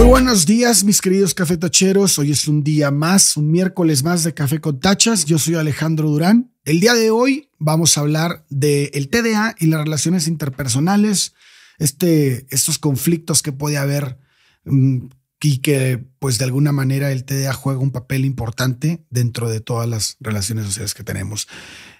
Muy buenos días, mis queridos cafetacheros. Hoy es un día más, un miércoles más de Café con Tachas. Yo soy Alejandro Durán. El día de hoy vamos a hablar del TDA y las relaciones interpersonales, este, estos conflictos que puede haber mm, y que, pues, de alguna manera el TDA juega un papel importante dentro de todas las relaciones sociales que tenemos.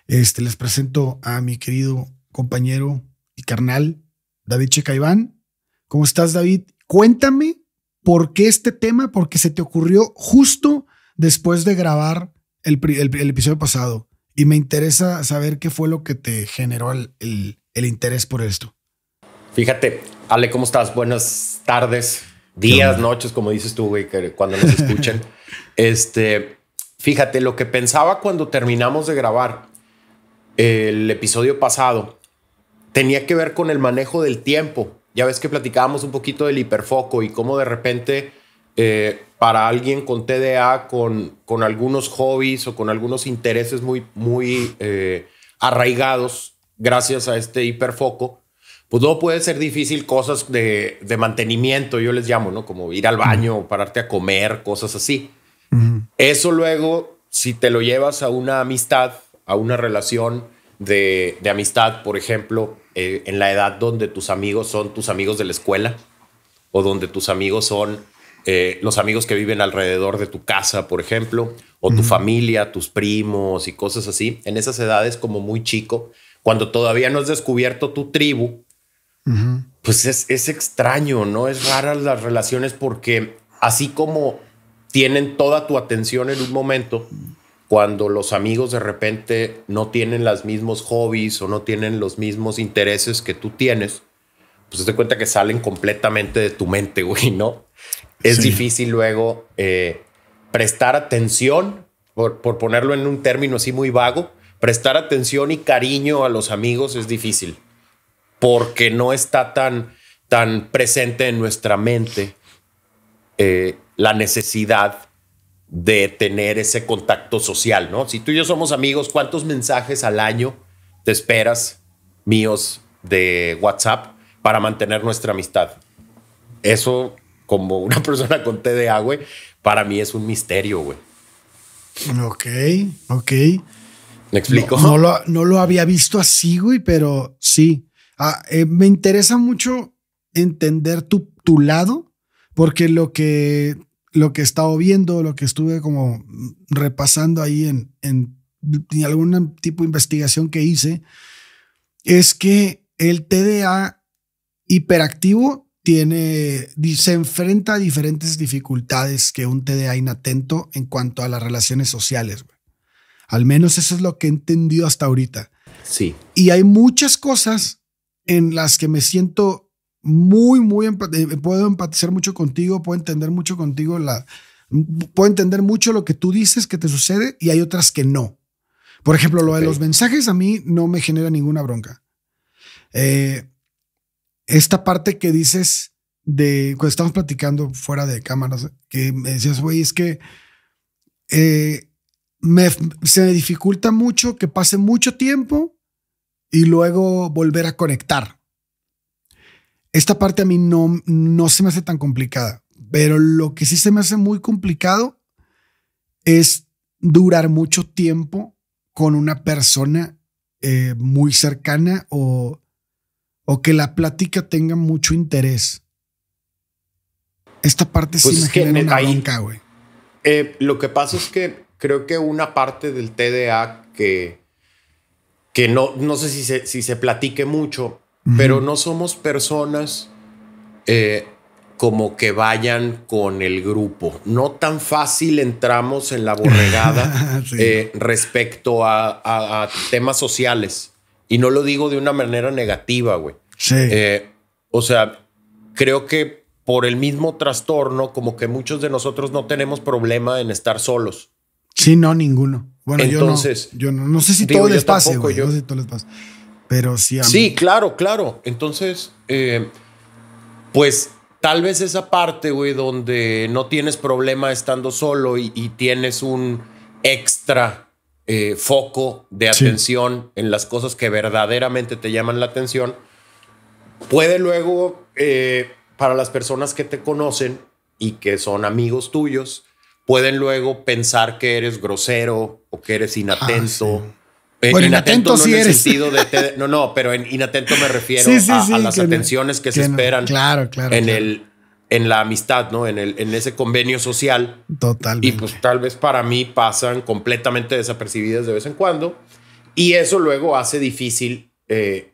Este, les presento a mi querido compañero y carnal, David Checaiván. ¿Cómo estás, David? Cuéntame ¿Por qué este tema? Porque se te ocurrió justo después de grabar el, episodio pasado. Y me interesa saber qué fue lo que te generó el, el interés por esto. Fíjate, Ale, ¿cómo estás? Buenas tardes, días, noches, como dices tú, güey, que cuando nos escuchen. este, fíjate, lo que pensaba cuando terminamos de grabar el episodio pasado tenía que ver con el manejo del tiempo ya ves que platicábamos un poquito del hiperfoco y cómo de repente eh, para alguien con TDA, con, con algunos hobbies o con algunos intereses muy, muy eh, arraigados gracias a este hiperfoco, pues no puede ser difícil cosas de, mantenimiento, yo les llamo, ¿no? Como ir al baño, o pararte a comer, cosas así. Eso luego, si te lo llevas a una amistad, a una relación de, de amistad, por ejemplo, eh, en la edad donde tus amigos son tus amigos de la escuela o donde tus amigos son eh, los amigos que viven alrededor de tu casa, por ejemplo, o tu familia, tus primos y cosas así. En esas edades como muy chico, cuando todavía no has descubierto tu tribu, pues es, extraño, ¿no? Es rara las relaciones porque así como tienen toda tu atención en un momento, cuando los amigos de repente no tienen los mismos hobbies o no tienen los mismos intereses que tú tienes, pues te cuenta que salen completamente de tu mente, güey, ¿no? Es difícil luego eh, prestar atención, por, ponerlo en un término así muy vago, prestar atención y cariño a los amigos es difícil porque no está tan, tan presente en nuestra mente eh, la necesidad de tener ese contacto social, ¿no? Si tú y yo somos amigos, ¿cuántos mensajes al año te esperas míos de WhatsApp para mantener nuestra amistad? Eso, como una persona con TDA, güey, para mí es un misterio, güey. Ok, ok. ¿Me explico? No, lo, no lo, había visto así, güey, pero sí. Ah, eh, me interesa mucho entender tu, tu lado, porque lo que lo que he estado viendo, lo que estuve como repasando ahí en, algún tipo de investigación que hice, es que el TDA hiperactivo tiene, se enfrenta a diferentes dificultades que un TDA inatento en cuanto a las relaciones sociales. Al menos eso es lo que he entendido hasta ahorita. Sí. Y hay muchas cosas en las que me siento muy, muy eh, puedo empatizar mucho contigo, puedo entender mucho contigo, la, puedo entender mucho lo que tú dices que te sucede y hay otras que no. Por ejemplo, lo de los mensajes a mí no me genera ninguna bronca. Eh, esta parte que dices de cuando estamos platicando fuera de cámaras, que me decías, güey, es que eh, se me dificulta mucho que pase mucho tiempo y luego volver a conectar. Esta parte a mí no, no se me hace tan complicada, pero lo que sí se me hace muy complicado es durar mucho tiempo con una persona eh, muy cercana o, o que la plática tenga mucho interés. Esta parte sí pues me genera una bronca, güey. Eh, lo que pasa es que creo que una parte del TDA que, que no, no sé si si se platique mucho pero no somos personas eh, como que vayan con el grupo. No tan fácil entramos en la borregada eh, respecto a, temas sociales. Y no lo digo de una manera negativa, güey. Sí. Eh, o sea, creo que por el mismo trastorno, como que muchos de nosotros no tenemos problema en estar solos. Sí, no, ninguno. Bueno, Entonces, yo no, no, sé si todo Yo, no sé si todo les pasa sí. claro, claro. Entonces, eh, pues tal vez esa parte, güey, donde no tienes problema estando solo y, tienes un extra eh, foco de atención en las cosas que verdaderamente te llaman la atención, puede luego, eh, para las personas que te conocen y que son amigos tuyos, pueden luego pensar que eres grosero o que eres ah, inatento. Eh, bueno, inatento, sí no no, no, pero en inatento me refiero a, las atenciones que se esperan en el en la amistad, ¿no? En el en ese convenio social. Totalmente. Y pues tal vez para mí pasan completamente desapercibidas de vez en cuando y eso luego hace difícil eh,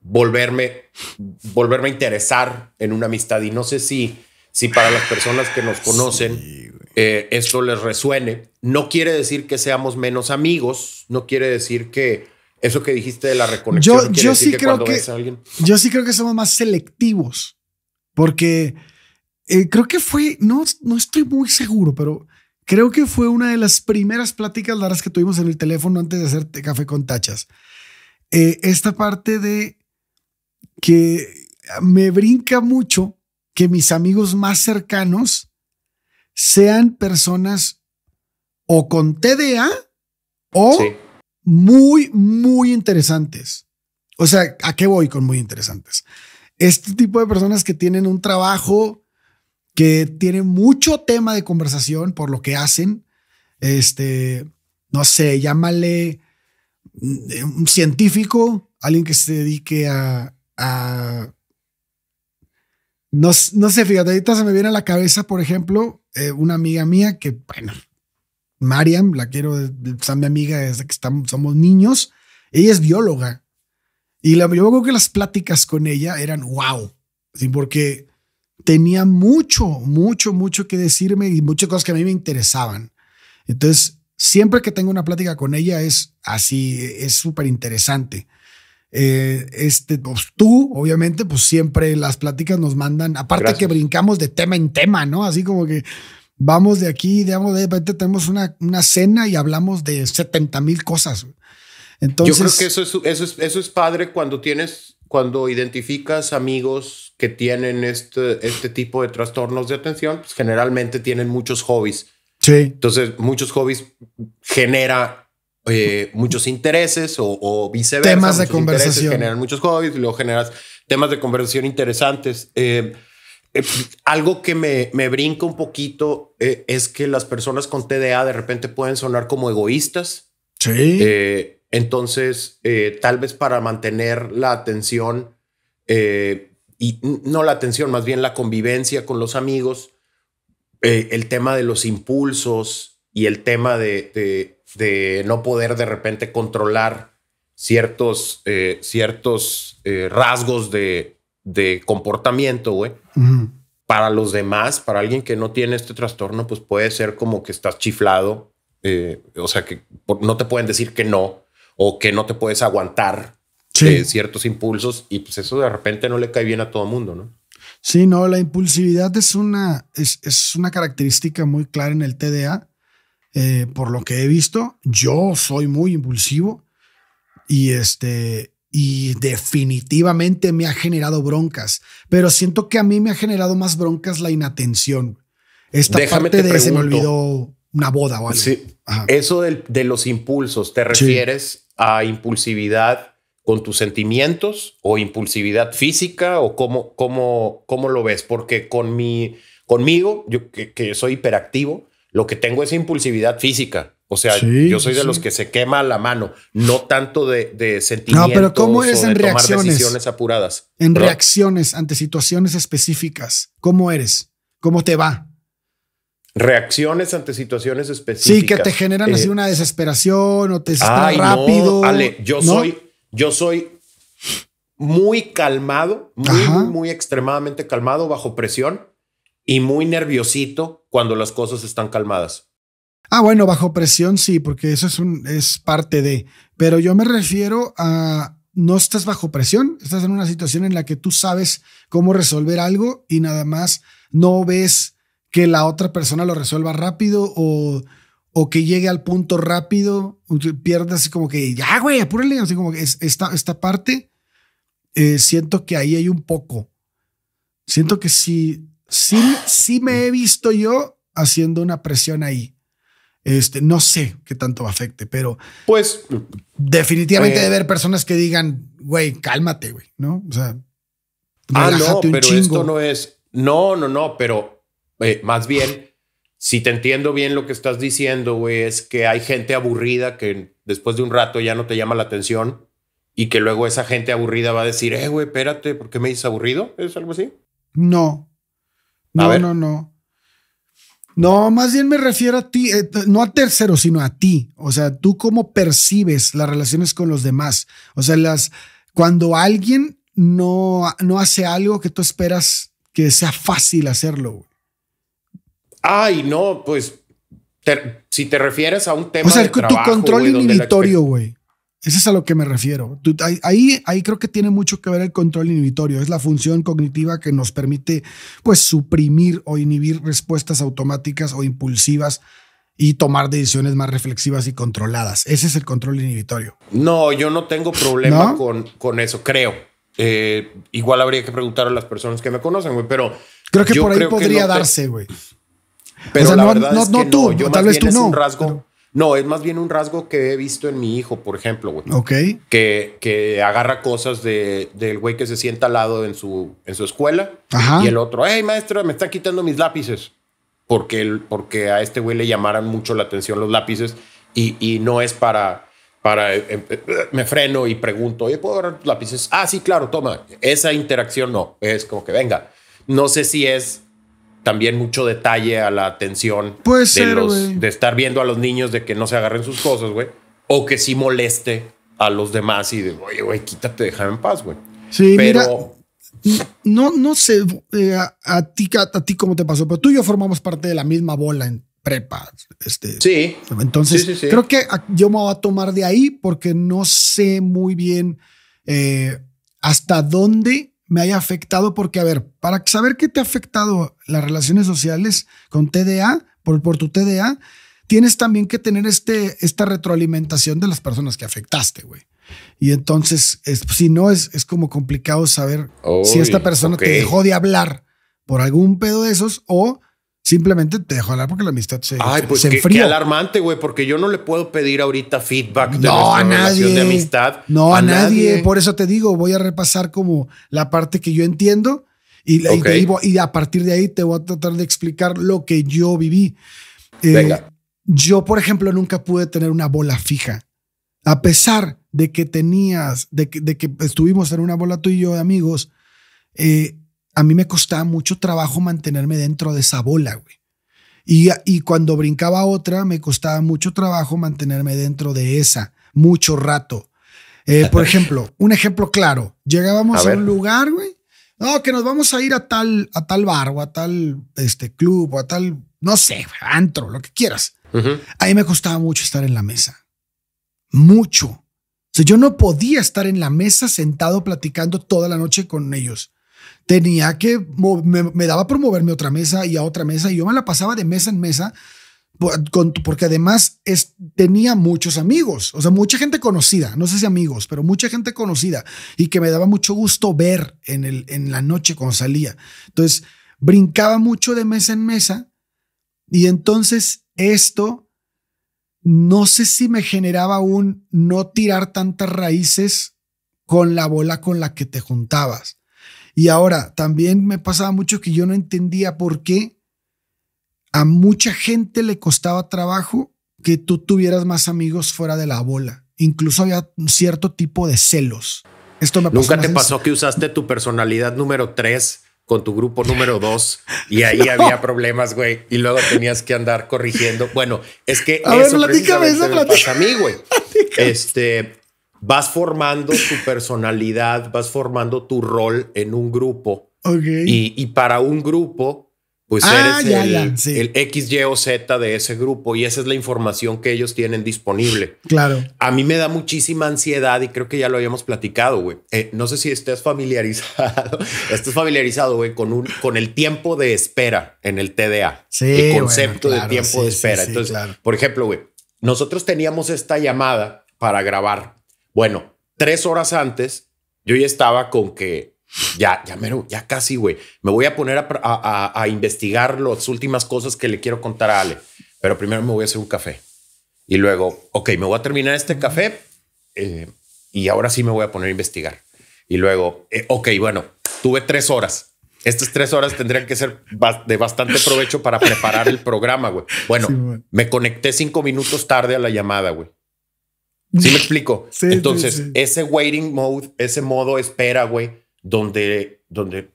volverme volverme a interesar en una amistad y no sé si si para las personas que nos conocen eh, esto les resuene. No quiere decir que seamos menos amigos, no quiere decir que eso que dijiste de la reconexión. Yo, sí creo que alguien... yo sí creo que somos más selectivos, porque eh, creo que fue, no, no estoy muy seguro, pero creo que fue una de las primeras pláticas largas que tuvimos en el teléfono antes de hacerte café con tachas. Eh, esta parte de que me brinca mucho que mis amigos más cercanos sean personas o con TDA o muy, muy interesantes. O sea, ¿a qué voy con muy interesantes? Este tipo de personas que tienen un trabajo que tiene mucho tema de conversación por lo que hacen, este, no sé, llámale mm, un científico, alguien que se dedique a, no, no, sé, fíjate, ahorita se me viene a la cabeza, por ejemplo, eh, una amiga mía que, bueno, Mariam, la quiero, es mi amiga desde que estamos, somos niños, ella es bióloga. Y la, yo creo que las pláticas con ella eran wow, ¿sí? porque tenía mucho, mucho, mucho que decirme y muchas cosas que a mí me interesaban. Entonces, siempre que tengo una plática con ella es así, es súper interesante. Eh, este, pues tú, obviamente, pues siempre las pláticas nos mandan, aparte que brincamos de tema en tema, ¿no? Así como que vamos de aquí, digamos, de repente tenemos una, una cena y hablamos de 70 mil cosas. Entonces, Yo creo que eso es, eso es, eso es padre cuando tienes, cuando identificas amigos que tienen este, este tipo de trastornos de atención, pues generalmente tienen muchos hobbies. Sí. Entonces, muchos hobbies genera eh, muchos intereses o, viceversa. Temas de conversación. Generan muchos hobbies y luego generas temas de conversación interesantes. Eh, eh, algo que me, me, brinca un poquito es que las personas con TDA de repente pueden sonar como egoístas. Sí. entonces, tal vez para mantener la atención y no la atención, más bien la convivencia con los amigos, el tema de los impulsos y el tema de de no poder de repente controlar ciertos, eh, ciertos eh, rasgos de, comportamiento, güey. Para los demás, para alguien que no tiene este trastorno, pues puede ser como que estás chiflado, eh, o sea, que no te pueden decir que no o que no te puedes aguantar ciertos impulsos y pues eso de repente no le cae bien a todo mundo, ¿no? Sí, no, la impulsividad es una, es, es una característica muy clara en el TDA eh, por lo que he visto, yo soy muy impulsivo y este y definitivamente me ha generado broncas, pero siento que a mí me ha generado más broncas la inatención. Esta Déjame parte de se me olvidó una boda o algo. Sí, eso de los impulsos, ¿te refieres a impulsividad con tus sentimientos o impulsividad física o cómo, cómo, cómo lo ves? Porque con mi, conmigo, yo que, que soy hiperactivo, lo que tengo es impulsividad física. O sea, yo soy de los que se quema la mano, no tanto de, de sentimientos. No, pero ¿cómo eres en reacciones? Decisiones apuradas. En reacciones ante situaciones específicas. ¿Cómo eres? ¿Cómo te va? Reacciones ante situaciones específicas. Sí, que te generan así eh, una desesperación o te estás rápido. No, yo soy, yo soy muy calmado, muy, muy, muy extremadamente calmado bajo presión y muy nerviosito cuando las cosas están calmadas. Ah, bueno, bajo presión sí, porque eso es, un, es parte de, pero yo me refiero a no estás bajo presión, estás en una situación en la que tú sabes cómo resolver algo y nada más no ves que la otra persona lo resuelva rápido o, que llegue al punto rápido, pierdas así como que, ya, güey, apúrale, así como que esta, parte, eh, siento que ahí hay un poco. Siento que si Sí, sí me he visto yo haciendo una presión ahí. Este, no sé qué tanto afecte, pero pues definitivamente de eh, debe haber personas que digan, güey, cálmate, güey, ¿no? O sea, ah, no, pero esto no es, no, no, no, pero eh, más bien, si te entiendo bien lo que estás diciendo, güey, es que hay gente aburrida que después de un rato ya no te llama la atención y que luego esa gente aburrida va a decir, eh, güey, espérate, ¿por qué me dices aburrido? ¿Es algo así? No, no, no, no. No, más bien me refiero a ti, eh, no a tercero sino a ti. O sea, tú cómo percibes las relaciones con los demás. O sea, las, cuando alguien no, no hace algo que tú esperas que sea fácil hacerlo. Ay, no, pues si te refieres a un tema. O sea, tu control güey. Eso es a lo que me refiero. ahí, ahí creo que tiene mucho que ver el control inhibitorio. Es la función cognitiva que nos permite pues, suprimir o inhibir respuestas automáticas o impulsivas y tomar decisiones más reflexivas y controladas. Ese es el control inhibitorio. No, yo no tengo problema Con, con eso, creo. Eh, igual habría que preguntar a las personas que me conocen, güey, pero... Creo que por ahí podría darse, güey. Pero la no, verdad es que no, tú, yo tal vez tú no. Es un rasgo... No, es más bien un rasgo que he visto en mi hijo, por ejemplo, Ok. Que, que agarra cosas de, del güey que se sienta al lado en su, en su escuela. Y el otro, hey, maestro, me están quitando mis lápices. Porque, el, porque a este güey le llamaran mucho la atención los lápices y, y no es para, para, eh, eh, eh, me freno y pregunto, oye, ¿puedo agarrar tus lápices? Ah, sí, claro, toma. Esa interacción no. Es como que venga. No sé si es también mucho detalle a la atención de, los, de estar viendo a los niños de que no se agarren sus cosas, güey. O que si moleste a los demás y de, oye, güey, quítate, déjame en paz, güey. Sí, pero... no, no sé eh, a, ti, a, ti cómo te pasó, pero tú y yo formamos parte de la misma bola en prepa. Este, sí. Entonces, creo que yo me voy a tomar de ahí porque no sé muy bien eh, hasta dónde me haya afectado, porque a ver, para saber qué te ha afectado las relaciones sociales con TDA, por, por tu TDA, tienes también que tener este, esta retroalimentación de las personas que afectaste, güey. Y entonces, si no, es, es como complicado saber si esta persona te dejó de hablar por algún pedo de esos o Simplemente te dejo hablar porque la amistad se, Ay, pues alarmante, güey, porque yo no le puedo pedir ahorita feedback de no, a nadie. de amistad. No, a, nadie. Por eso te digo, voy a repasar como la parte que yo entiendo y, y, a partir de ahí te voy a tratar de explicar lo que yo viví. Eh, yo, por ejemplo, nunca pude tener una bola fija. A pesar de que tenías, de que, de que estuvimos en una bola tú y yo de amigos, eh, a mí me costaba mucho trabajo mantenerme dentro de esa bola, güey. Y, cuando brincaba otra, me costaba mucho trabajo mantenerme dentro de esa, mucho rato. Eh, por ejemplo, un ejemplo claro, llegábamos a, un lugar, güey, no, que nos vamos a ir a tal, a tal bar o a tal este, club o a tal, no sé, antro, lo que quieras. A mí me costaba mucho estar en la mesa. Mucho. O sea, yo no podía estar en la mesa sentado platicando toda la noche con ellos tenía que, me, daba por moverme a otra mesa y a otra mesa, y yo me la pasaba de mesa en mesa, porque además tenía muchos amigos, o sea, mucha gente conocida, no sé si amigos, pero mucha gente conocida, y que me daba mucho gusto ver en, en la noche cuando salía. Entonces, brincaba mucho de mesa en mesa, y entonces esto, no sé si me generaba un no tirar tantas raíces con la bola con la que te juntabas. Y ahora, también me pasaba mucho que yo no entendía por qué a mucha gente le costaba trabajo que tú tuvieras más amigos fuera de la bola. Incluso había un cierto tipo de celos. Esto ¿Nunca te pasó que usaste tu personalidad número tres con tu grupo número dos y ahí había problemas, güey? Y luego tenías que andar corrigiendo. Bueno, es que a mí, güey. Este, vas formando tu personalidad, vas formando tu rol en un grupo. Y, para un grupo, pues ah, eres el, X, Y o Z de ese grupo y esa es la información que ellos tienen disponible. Claro. A mí me da muchísima ansiedad y creo que ya lo habíamos platicado, güey. Eh, no sé si estés familiarizado, estás familiarizado, güey, con, un, con el tiempo de espera en el TDA. Sí, el concepto de tiempo de espera. Entonces, por ejemplo, güey, nosotros teníamos esta llamada para grabar bueno, tres horas antes, yo ya estaba con que ya, ya mero, ya casi, güey. Me voy a poner a, investigar las últimas cosas que le quiero contar a Ale. Pero primero me voy a hacer un café. Y luego, ok, me voy a terminar este café eh, y ahora sí me voy a poner a investigar. Y luego, eh, ok, bueno, tuve tres horas. Estas tres horas tendrían que ser de bastante provecho para preparar el programa, güey. Bueno, me conecté cinco minutos tarde a la llamada, güey. ¿Sí me explico? Entonces, ese waiting mode, ese modo espera, güey, donde, donde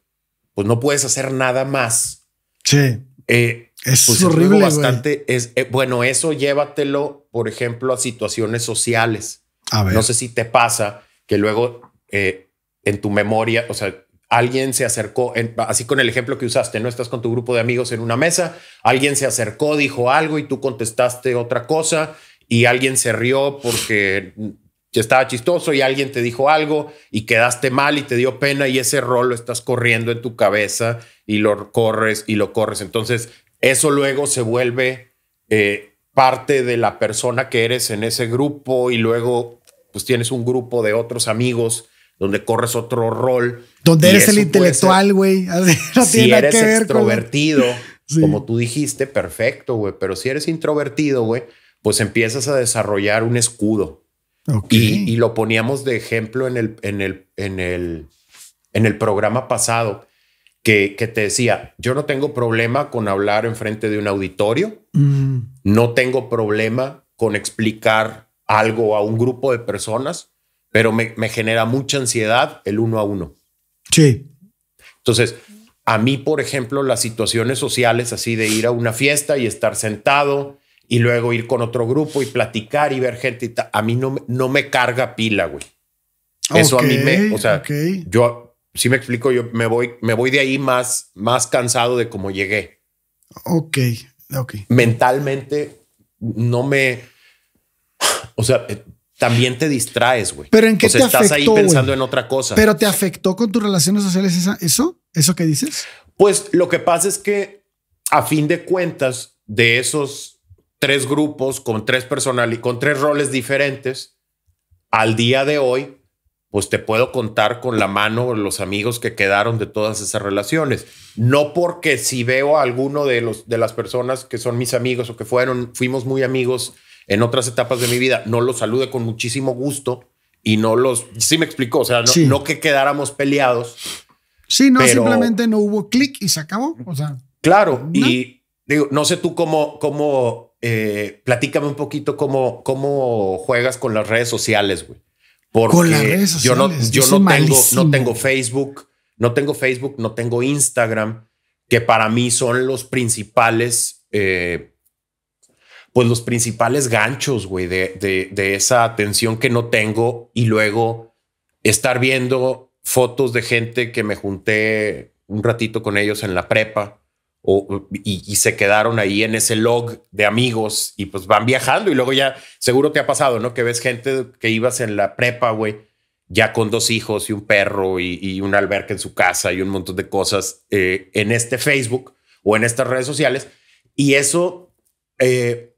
pues no puedes hacer nada más. Sí. Eh, pues, es horrible. Bastante, es, eh, bueno, eso llévatelo, por ejemplo, a situaciones sociales. A ver. No sé si te pasa que luego eh, en tu memoria, o sea, alguien se acercó, así con el ejemplo que usaste, no estás con tu grupo de amigos en una mesa, alguien se acercó, dijo algo y tú contestaste otra cosa y alguien se rió porque estaba chistoso y alguien te dijo algo y quedaste mal y te dio pena y ese rol lo estás corriendo en tu cabeza y lo corres y lo corres. Entonces, eso luego se vuelve eh, parte de la persona que eres en ese grupo y luego pues tienes un grupo de otros amigos donde corres otro rol. Donde eres el intelectual, güey. si eres como tú dijiste, perfecto, güey. Pero si eres introvertido, güey, pues empiezas a desarrollar un escudo. Y, lo poníamos de ejemplo en el, en el, en el, en el programa pasado, que, te decía, yo no tengo problema con hablar en enfrente de un auditorio, mm. no tengo problema con explicar algo a un grupo de personas, pero me, me genera mucha ansiedad el uno a uno. Sí. Entonces, a mí, por ejemplo, las situaciones sociales así de ir a una fiesta y estar sentado y luego ir con otro grupo y platicar y ver gente y A mí no, no me carga pila, güey. Eso a mí me, o sea, yo, si me explico, yo me voy, me voy de ahí más, más cansado de cómo llegué. Ok, ok. Mentalmente no me, o sea, eh, también te distraes, güey. Pero en qué o sea, te estás ahí pensando en otra cosa. Pero te afectó con tus relaciones sociales eso, eso que dices. Pues lo que pasa es que a fin de cuentas de esos tres grupos con tres personal y con tres roles diferentes, al día de hoy, pues te puedo contar con la mano los amigos que quedaron de todas esas relaciones. No porque si veo a alguno de los de las personas que son mis amigos o que fueron fuimos muy amigos en otras etapas de mi vida, no los salude con muchísimo gusto y no los sí me explicó, o sea, no, que quedáramos peleados. Sí, no, simplemente no hubo clic y se acabó, o sea. Claro, y digo, no sé tú cómo cómo eh, platícame un poquito cómo, cómo juegas con las redes sociales, güey. Porque yo no, no, tengo, no tengo Facebook, no tengo Facebook, no tengo Instagram, que para mí son los principales, eh, pues los principales ganchos, güey, de esa atención que no tengo y luego estar viendo fotos de gente que me junté un ratito con ellos en la prepa y, se quedaron ahí en ese log de amigos y pues van viajando y luego ya seguro te ha pasado, ¿no? Que ves gente que ibas en la prepa, güey, ya con dos hijos y un perro y, un alberca en su casa y un montón de cosas eh, en este Facebook o en estas redes sociales. Y eso, eh,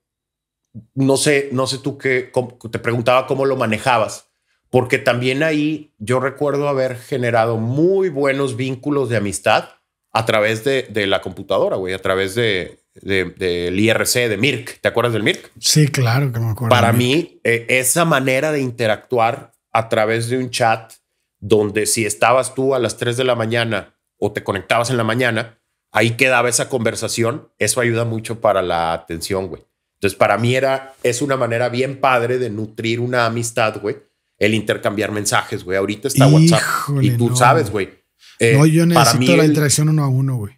no sé, no sé tú qué, te preguntaba cómo lo manejabas, porque también ahí yo recuerdo haber generado muy buenos vínculos de amistad a través de, de la computadora, güey, a través de, del de, IRC, de Mirk. ¿Te acuerdas del Mirk? Sí, claro que me acuerdo. Para mí, e, esa manera de interactuar a través de un chat donde si estabas tú a las 3 de la mañana o te conectabas en la mañana, ahí quedaba esa conversación. Eso ayuda mucho para la atención, güey. Entonces, para mí era, es una manera bien padre de nutrir una amistad, güey. El intercambiar mensajes, güey. Ahorita está WhatsApp y tú sabes, güey eh, yo necesito la interacción uno a uno, güey.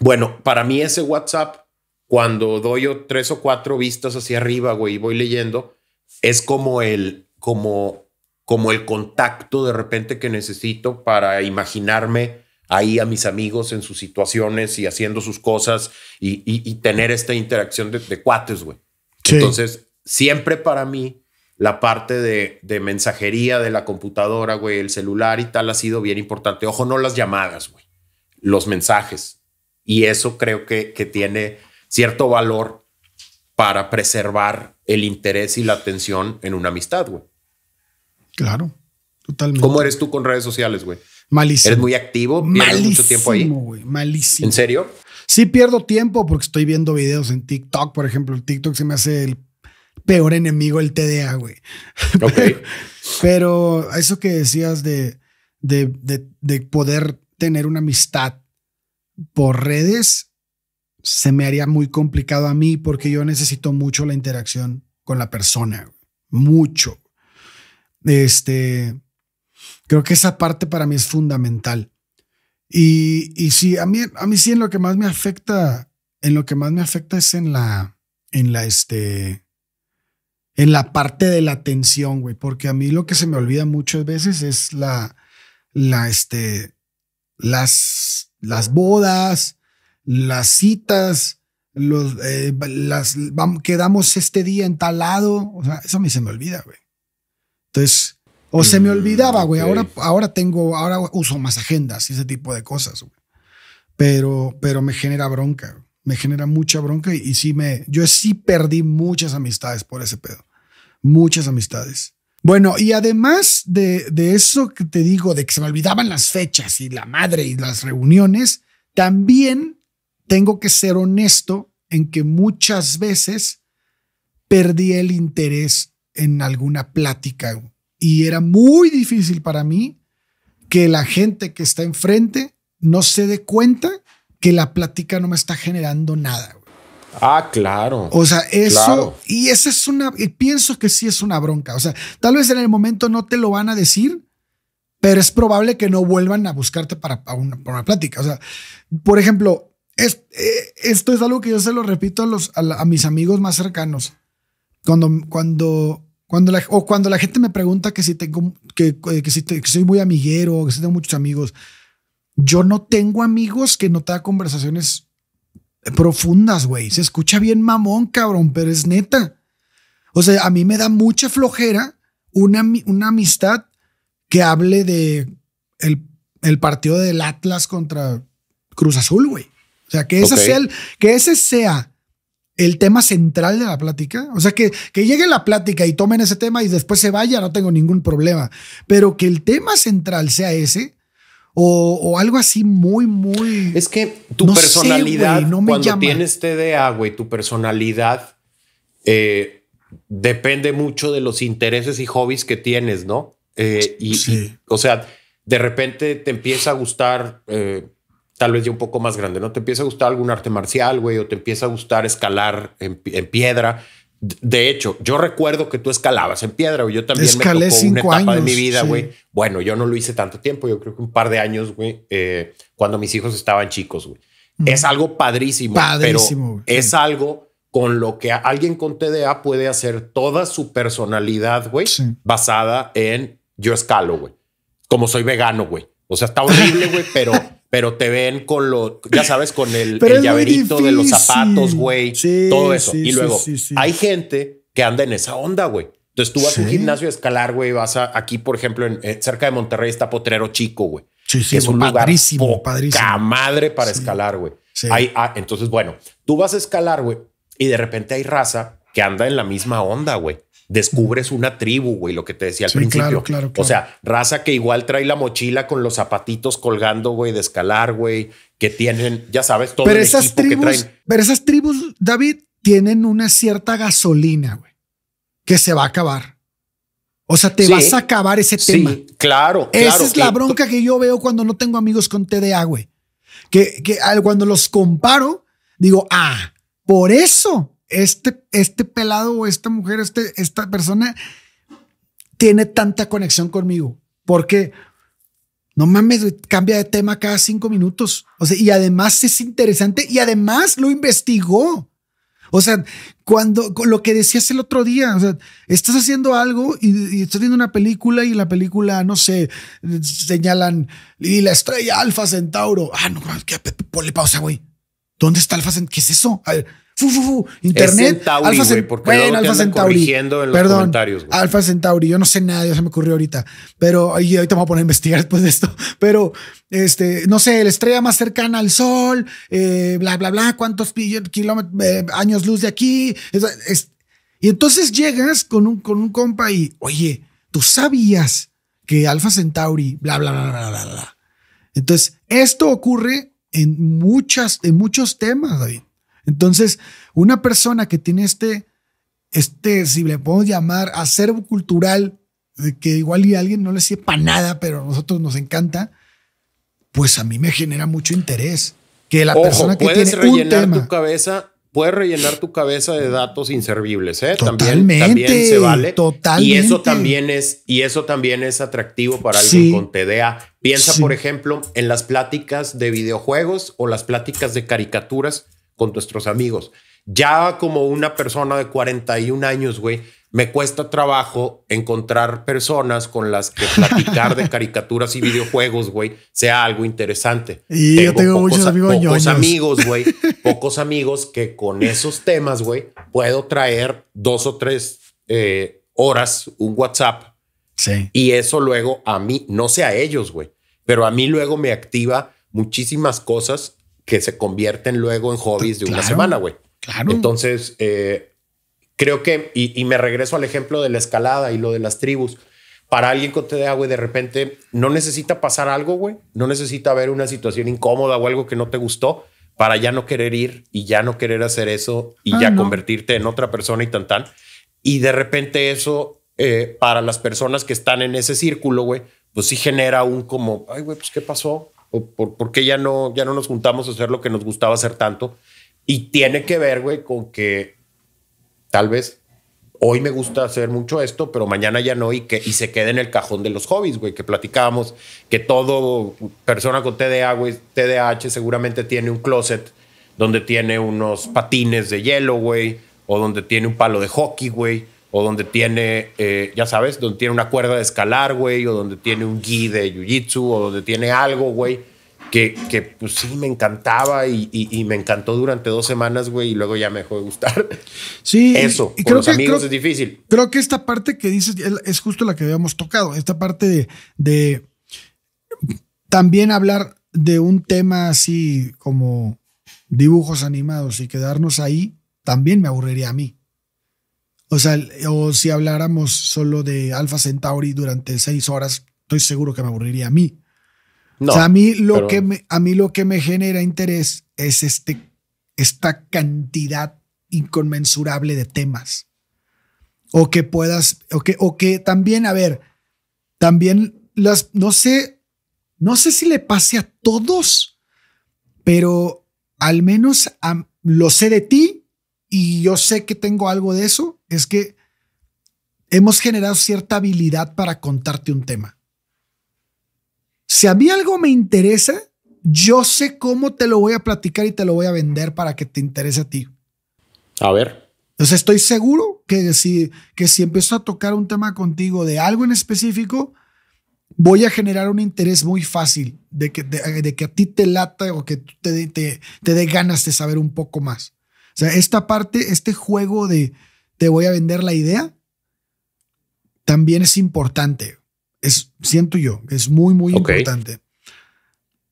Bueno, para mí ese WhatsApp, cuando doy tres o cuatro vistas hacia arriba, güey, y voy leyendo, es como el, como, como el contacto de repente que necesito para imaginarme ahí a mis amigos en sus situaciones y haciendo sus cosas y, tener esta interacción de, de cuates, güey. Entonces, siempre para mí la parte de, mensajería de la computadora, güey, el celular y tal ha sido bien importante. Ojo, no las llamadas, güey, los mensajes. Y eso creo que, que tiene cierto valor para preservar el interés y la atención en una amistad, güey. Claro, totalmente. ¿Cómo eres tú con redes sociales, güey? Malísimo. ¿Eres muy activo? malísimo, mucho tiempo ahí? malísimo. ¿En serio? Sí pierdo tiempo porque estoy viendo videos en TikTok, por ejemplo. El TikTok se me hace el peor enemigo el TDA, güey. Pero, eso que decías de, de, poder tener una amistad por redes, se me haría muy complicado a mí porque yo necesito mucho la interacción con la persona, mucho. Este, creo que esa parte para mí es fundamental. Y, y sí, a mí, a mí sí en lo que más me afecta, en lo que más me afecta es en la, en la, este, en la parte de la atención, güey, porque a mí lo que se me olvida muchas veces es la, la, este, las, las bodas, las citas, los, eh, las, quedamos este día en tal lado, o sea, eso a mí se me olvida, güey. Entonces, o se me mm, olvidaba, güey, ahora, ahora tengo, ahora uso más agendas y ese tipo de cosas, Pero, pero me genera bronca, me genera mucha bronca y, y sí me, yo sí perdí muchas amistades por ese pedo muchas amistades. Bueno, y además de, de eso que te digo, de que se me olvidaban las fechas y la madre y las reuniones, también tengo que ser honesto en que muchas veces perdí el interés en alguna plática y era muy difícil para mí que la gente que está enfrente no se dé cuenta que la plática no me está generando nada. Ah, claro. O sea, eso. Y esa es una. y Pienso que sí es una bronca. O sea, tal vez en el momento no te lo van a decir, pero es probable que no vuelvan a buscarte para, una, para plática. O sea, por ejemplo, eh, esto es algo que yo se lo repito a, los, a, mis amigos más cercanos. Cuando, cuando, cuando la, o cuando la gente me pregunta que si tengo, que, eh, que si soy muy amiguero, que si tengo muchos amigos. Yo no tengo amigos que no te conversaciones profundas, güey. Se escucha bien mamón, cabrón, pero es neta. O sea, a mí me da mucha flojera una, una amistad que hable de el, partido del Atlas contra Cruz Azul, güey. O sea, que, ese sea el, sea el tema central de la plática. O sea, que, que llegue la plática y tomen ese tema y después se vaya, no tengo ningún problema. Pero que el tema central sea ese, o, algo así muy, muy. Es que tu personalidad, cuando tienes TDA, güey, tu personalidad eh, depende mucho de los intereses y hobbies que tienes, ¿no? Eh, y, sí. o sea, de repente te empieza a gustar. Eh, tal vez ya un poco más grande, ¿no? Te empieza a gustar algún arte marcial, güey, o te empieza a gustar escalar en, en piedra, de hecho, yo recuerdo que tú escalabas en piedra, güey. Yo también Escalé me tocó una etapa años, de mi vida, güey. Bueno, yo no lo hice tanto tiempo. Yo creo que un par de años, güey, eh, cuando mis hijos estaban chicos, güey. Es algo padrísimo, padrísimo pero es algo con lo que alguien con TDA puede hacer toda su personalidad, güey, basada en yo escalo, güey. Como soy vegano, güey. O sea, está horrible, güey, pero pero te ven con lo, ya sabes, con el, llaverito de los zapatos, güey, todo eso. y luego hay gente que anda en esa onda, güey. Entonces tú vas a un gimnasio a escalar, güey, vas a, aquí, por ejemplo, en, eh, cerca de Monterrey está Potrero Chico, güey. Sí, sí, es un lugar poca padrísimo. madre para escalar, güey. Hay, ah, entonces, bueno, tú vas a escalar, güey, y de repente hay raza que anda en la misma onda, güey descubres una tribu, güey, lo que te decía al principio. Claro, claro, O sea, raza que igual trae la mochila con los zapatitos colgando, güey, de escalar, güey, que tienen, ya sabes, todo el esas equipo que traen. Pero esas tribus, David, tienen una cierta gasolina, güey, que se va a acabar. O sea, te vas a acabar ese tema. Sí, claro, Esa es la bronca que yo veo cuando no tengo amigos con TDA, güey. Que, que cuando los comparo, digo, ah, por eso este, este pelado o esta mujer, este, esta persona tiene tanta conexión conmigo. Porque no mames, cambia de tema cada cinco minutos. O sea, y además es interesante y además lo investigó. O sea, cuando lo que decías el otro día, o sea, estás haciendo algo y, estás viendo una película y la película, no sé, señalan y la estrella Alfa Centauro. Ah, no, ponle pausa, güey. ¿Dónde está Alfa Centauro? ¿Qué es eso? internet. Centauri, Alfa, Centauri. los Perdón, comentarios, Alfa Centauri. Yo no sé nada, ya se me ocurrió ahorita. Pero hoy ahorita voy a poner a investigar después de esto. Pero, este, no sé, la estrella más cercana al Sol, eh, bla, bla, bla, cuántos kilómetros, eh, años luz de aquí. y entonces llegas con un, con un compa y, oye, tú sabías que Alfa Centauri, bla, bla, bla, bla, bla, bla. Entonces, esto ocurre en, muchas, en muchos temas, David. Entonces, una persona que tiene este, este, si le podemos llamar, acervo cultural, que igual y alguien no le sirve nada, pero a nosotros nos encanta, pues a mí me genera mucho interés. Que la persona que tiene rellenar un tema, tu cabeza, puedes rellenar tu cabeza de datos inservibles, ¿eh? también, también se vale. Y eso también es, y eso también es atractivo para alguien con TDA. Piensa, por ejemplo, en las pláticas de videojuegos o las pláticas de caricaturas con nuestros amigos. Ya como una persona de 41 años, güey, me cuesta trabajo encontrar personas con las que platicar de caricaturas y videojuegos, güey, sea algo interesante. Y tengo yo tengo muchos amigos amigos, güey, pocos amigos que con esos temas, güey, puedo traer dos o tres eh, horas un WhatsApp. Sí. Y eso luego a mí, no sé a ellos, güey, pero a mí luego me activa muchísimas cosas que se convierten luego en hobbies de una semana, güey. Entonces, eh, creo que, y, me regreso al ejemplo de la escalada y lo de las tribus. Para alguien con TDA, güey, de repente no necesita pasar algo, güey. No necesita ver una situación incómoda o algo que no te gustó para ya no querer ir y ya no querer hacer eso y ah, ya convertirte en otra persona y tan tan. Y de repente eso eh, para las personas que están en ese círculo, güey, pues sí genera un como, ay, güey, pues qué pasó o por, qué ya no, ya no nos juntamos a hacer lo que nos gustaba hacer tanto. Y tiene que ver, güey, con que tal vez hoy me gusta hacer mucho esto, pero mañana ya no y, que, y se quede en el cajón de los hobbies, güey, que platicábamos, que todo persona con TDA, güey, TDAH seguramente tiene un closet donde tiene unos patines de hielo, güey, o donde tiene un palo de hockey, güey o donde tiene, eh, ya sabes, donde tiene una cuerda de escalar, güey, o donde tiene un gi de jiu-jitsu, o donde tiene algo, güey, que, que pues sí me encantaba y, me encantó durante dos semanas, güey, y luego ya me dejó de gustar. Sí. Eso, y, con los amigos es difícil. Creo que esta parte que dices es justo la que habíamos tocado, esta parte de, de también hablar de un tema así como dibujos animados y quedarnos ahí, también me aburriría a mí. O sea, o si habláramos solo de Alpha Centauri durante seis horas, estoy seguro que me aburriría a mí. a mí lo que me, a mí lo que me genera interés es este, esta cantidad inconmensurable de temas. O que puedas, o que, o que también, a ver, también las, no sé, no sé si le pase a todos, pero al menos lo sé de ti y yo sé que tengo algo de eso, es que hemos generado cierta habilidad para contarte un tema. Si a mí algo me interesa, yo sé cómo te lo voy a platicar y te lo voy a vender para que te interese a ti. A ver. Entonces estoy seguro que si, que si empiezo a tocar un tema contigo de algo en específico, voy a generar un interés muy fácil de que, de, que a ti te lata o que te, te, te dé ganas de saber un poco más. O sea, esta parte, este juego de te voy a vender la idea, también es importante. Es, siento yo, es muy, muy importante.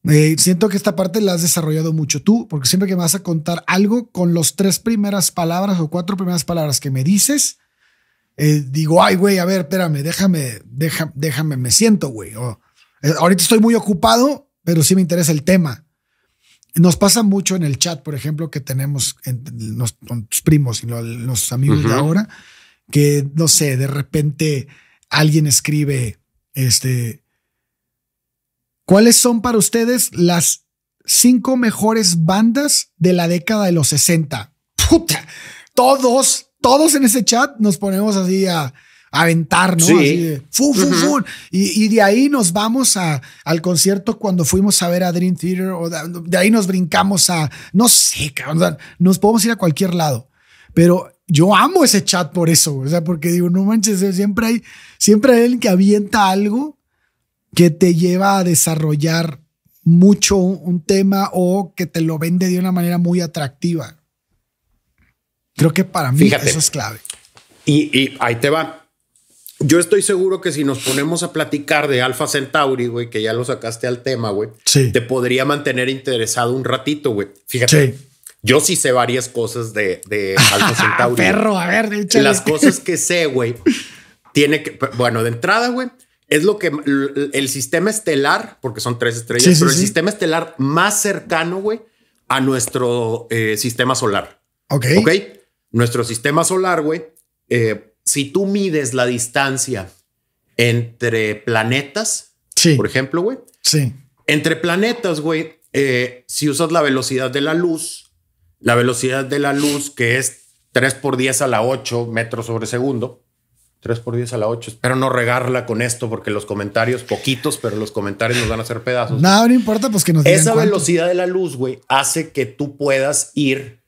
Eh, siento que esta parte la has desarrollado mucho tú, porque siempre que me vas a contar algo con los tres primeras palabras o cuatro primeras palabras que me dices, eh, digo, ay, güey, a ver, espérame, déjame, déjame, déjame, me siento, güey. Eh, ahorita estoy muy ocupado, pero sí me interesa el tema. Nos pasa mucho en el chat, por ejemplo, que tenemos en con tus primos y los, amigos de ahora, que no sé, de repente alguien escribe, este, ¿cuáles son para ustedes las cinco mejores bandas de la década de los 60? Puta, todos, todos en ese chat nos ponemos así a aventar, ¿no? Y, de ahí nos vamos a, al concierto cuando fuimos a ver a Dream Theater, o de, ahí nos brincamos a, no sé, nos podemos ir a cualquier lado. Pero yo amo ese chat por eso, o sea, porque digo, no manches, eh, siempre hay, siempre alguien que avienta algo que te lleva a desarrollar mucho un tema o que te lo vende de una manera muy atractiva. Creo que para mí eso es clave. y ahí te va yo estoy seguro que si nos ponemos a platicar de Alpha Centauri, güey, que ya lo sacaste al tema, güey, te podría mantener interesado un ratito, güey. Fíjate. Yo sí sé varias cosas de, Alpha Centauri. Perro, a ver, hecho. Las cosas que sé, güey, tiene que. Bueno, de entrada, güey, es lo que el sistema estelar, porque son tres estrellas, pero el sistema estelar más cercano, güey, a nuestro eh, sistema solar. Ok. Ok. Nuestro sistema solar, güey, eh, si tú mides la distancia entre planetas, por ejemplo, güey. Sí. Entre planetas, güey, eh, si usas la velocidad de la luz, la velocidad de la luz que es 3 por 10 a la 8 metros sobre segundo, 3 por 10 a la 8. Espero no regarla con esto porque los comentarios, poquitos, pero los comentarios nos van a hacer pedazos. No, no importa, pues que nos digan Esa velocidad de la luz, güey, hace que tú puedas ir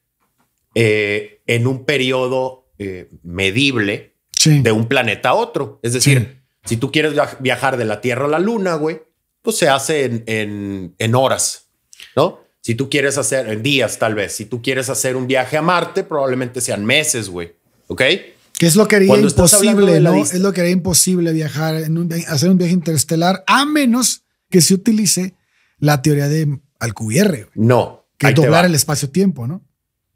eh, en un periodo eh, medible de un planeta a otro. Es decir, si tú quieres viajar de la Tierra a la Luna, güey, pues se hace en, horas, ¿no? Si tú quieres hacer en días, tal vez. Si tú quieres hacer un viaje a Marte, probablemente sean meses, güey. ¿Ok? Que es lo que haría imposible, Es lo que haría imposible viajar, en hacer un viaje interestelar, a menos que se utilice la teoría de Alcubierre. No. Que doblar el espacio-tiempo, ¿no?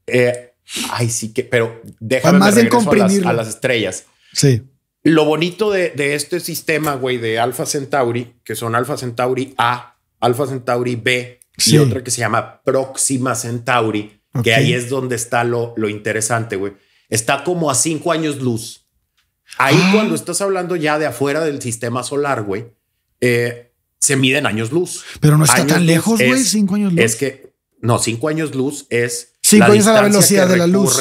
Eh, ay, sí que, pero déjame más de comprender A, las, estrellas. Sí. Lo bonito de, este sistema, güey, de Alfa Centauri, que son Alfa Centauri A, Alfa Centauri B y otra que se llama Próxima Centauri, que ahí es donde está lo, lo interesante, güey. Está como a cinco años luz. Ahí ah. cuando estás hablando ya de afuera del sistema solar, güey, eh, se miden años luz. Pero no está tan lejos, güey, cinco años luz. Es que, no, cinco años luz es Sí, la años la velocidad de la luz.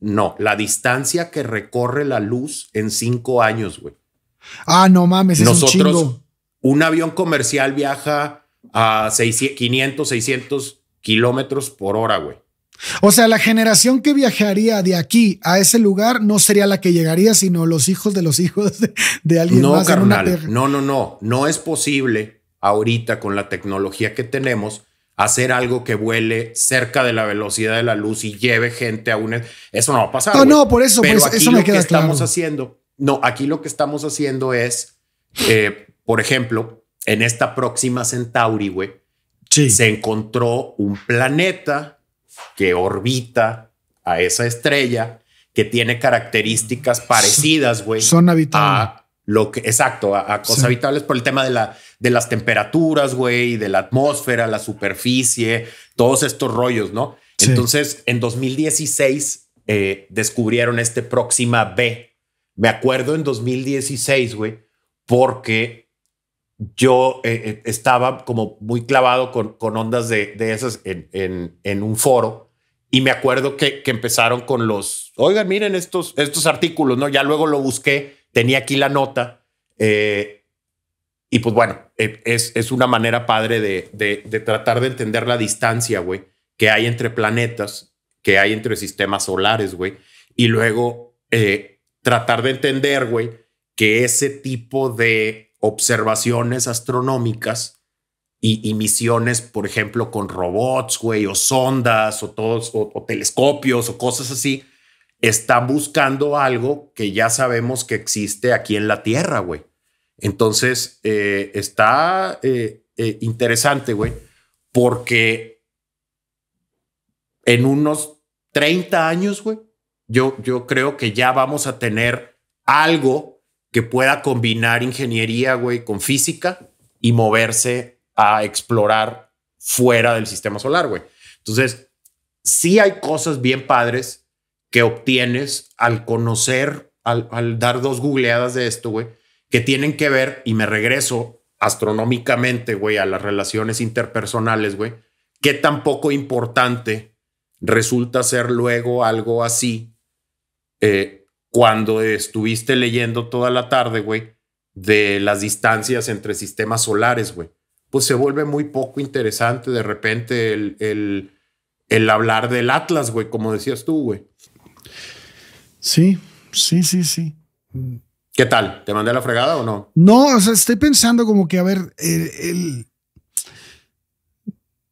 No, la distancia que recorre la luz en cinco años, güey. Ah, no mames, es un Un avión comercial viaja a 500, 600 kilómetros por hora, güey. O sea, la generación que viajaría de aquí a ese lugar no sería la que llegaría, sino los hijos de los hijos de, alguien no, Carnal, no, no, no. No es posible ahorita con la tecnología que tenemos hacer algo que vuele cerca de la velocidad de la luz y lleve gente a un... E-, eso no va a pasar. No, no, por eso, Pero pues, eso, aquí lo que estamos haciendo, no, aquí lo que estamos haciendo es, eh, por ejemplo, en esta próxima Centauri, güey, se encontró un planeta que orbita a esa estrella que tiene características parecidas, güey. Son habitables lo que, exacto, a, cosas habitables por el tema de, la, de las temperaturas, güey, de la atmósfera, la superficie, todos estos rollos, ¿no? Entonces, en 2016 eh, descubrieron este Próxima B. Me acuerdo en 2016, güey, porque yo eh, eh, estaba como muy clavado con, con ondas de, esas en, en, un foro y me acuerdo que, que empezaron con los, oigan, miren estos, estos artículos, ¿no? Ya luego lo busqué Tenía aquí la nota. Eh, y pues bueno, e, es, una manera padre de, tratar de entender la distancia, güey, que hay entre planetas, que hay entre sistemas solares, güey. Y luego eh, tratar de entender, güey, que ese tipo de observaciones astronómicas y, misiones, por ejemplo, con robots, güey, o sondas, o todos, o telescopios, o cosas así, Está buscando algo que ya sabemos que existe aquí en la Tierra, güey. Entonces, eh, está eh, eh, interesante, güey, porque en unos 30 años, güey, yo, yo creo que ya vamos a tener algo que pueda combinar ingeniería, güey, con física y moverse a explorar fuera del sistema solar, güey. Entonces, sí hay cosas bien padres que obtienes al conocer, al, dar dos googleadas de esto, güey, que tienen que ver, y me regreso astronómicamente, güey, a las relaciones interpersonales, güey, qué tan poco importante resulta ser luego algo así eh, cuando estuviste leyendo toda la tarde, güey, de las distancias entre sistemas solares, güey. Pues se vuelve muy poco interesante de repente el, el, el hablar del Atlas, güey, como decías tú, güey. Sí, sí, sí, sí. ¿Qué tal? ¿Te mandé la fregada o no? No, o sea, estoy pensando como que, a ver, el,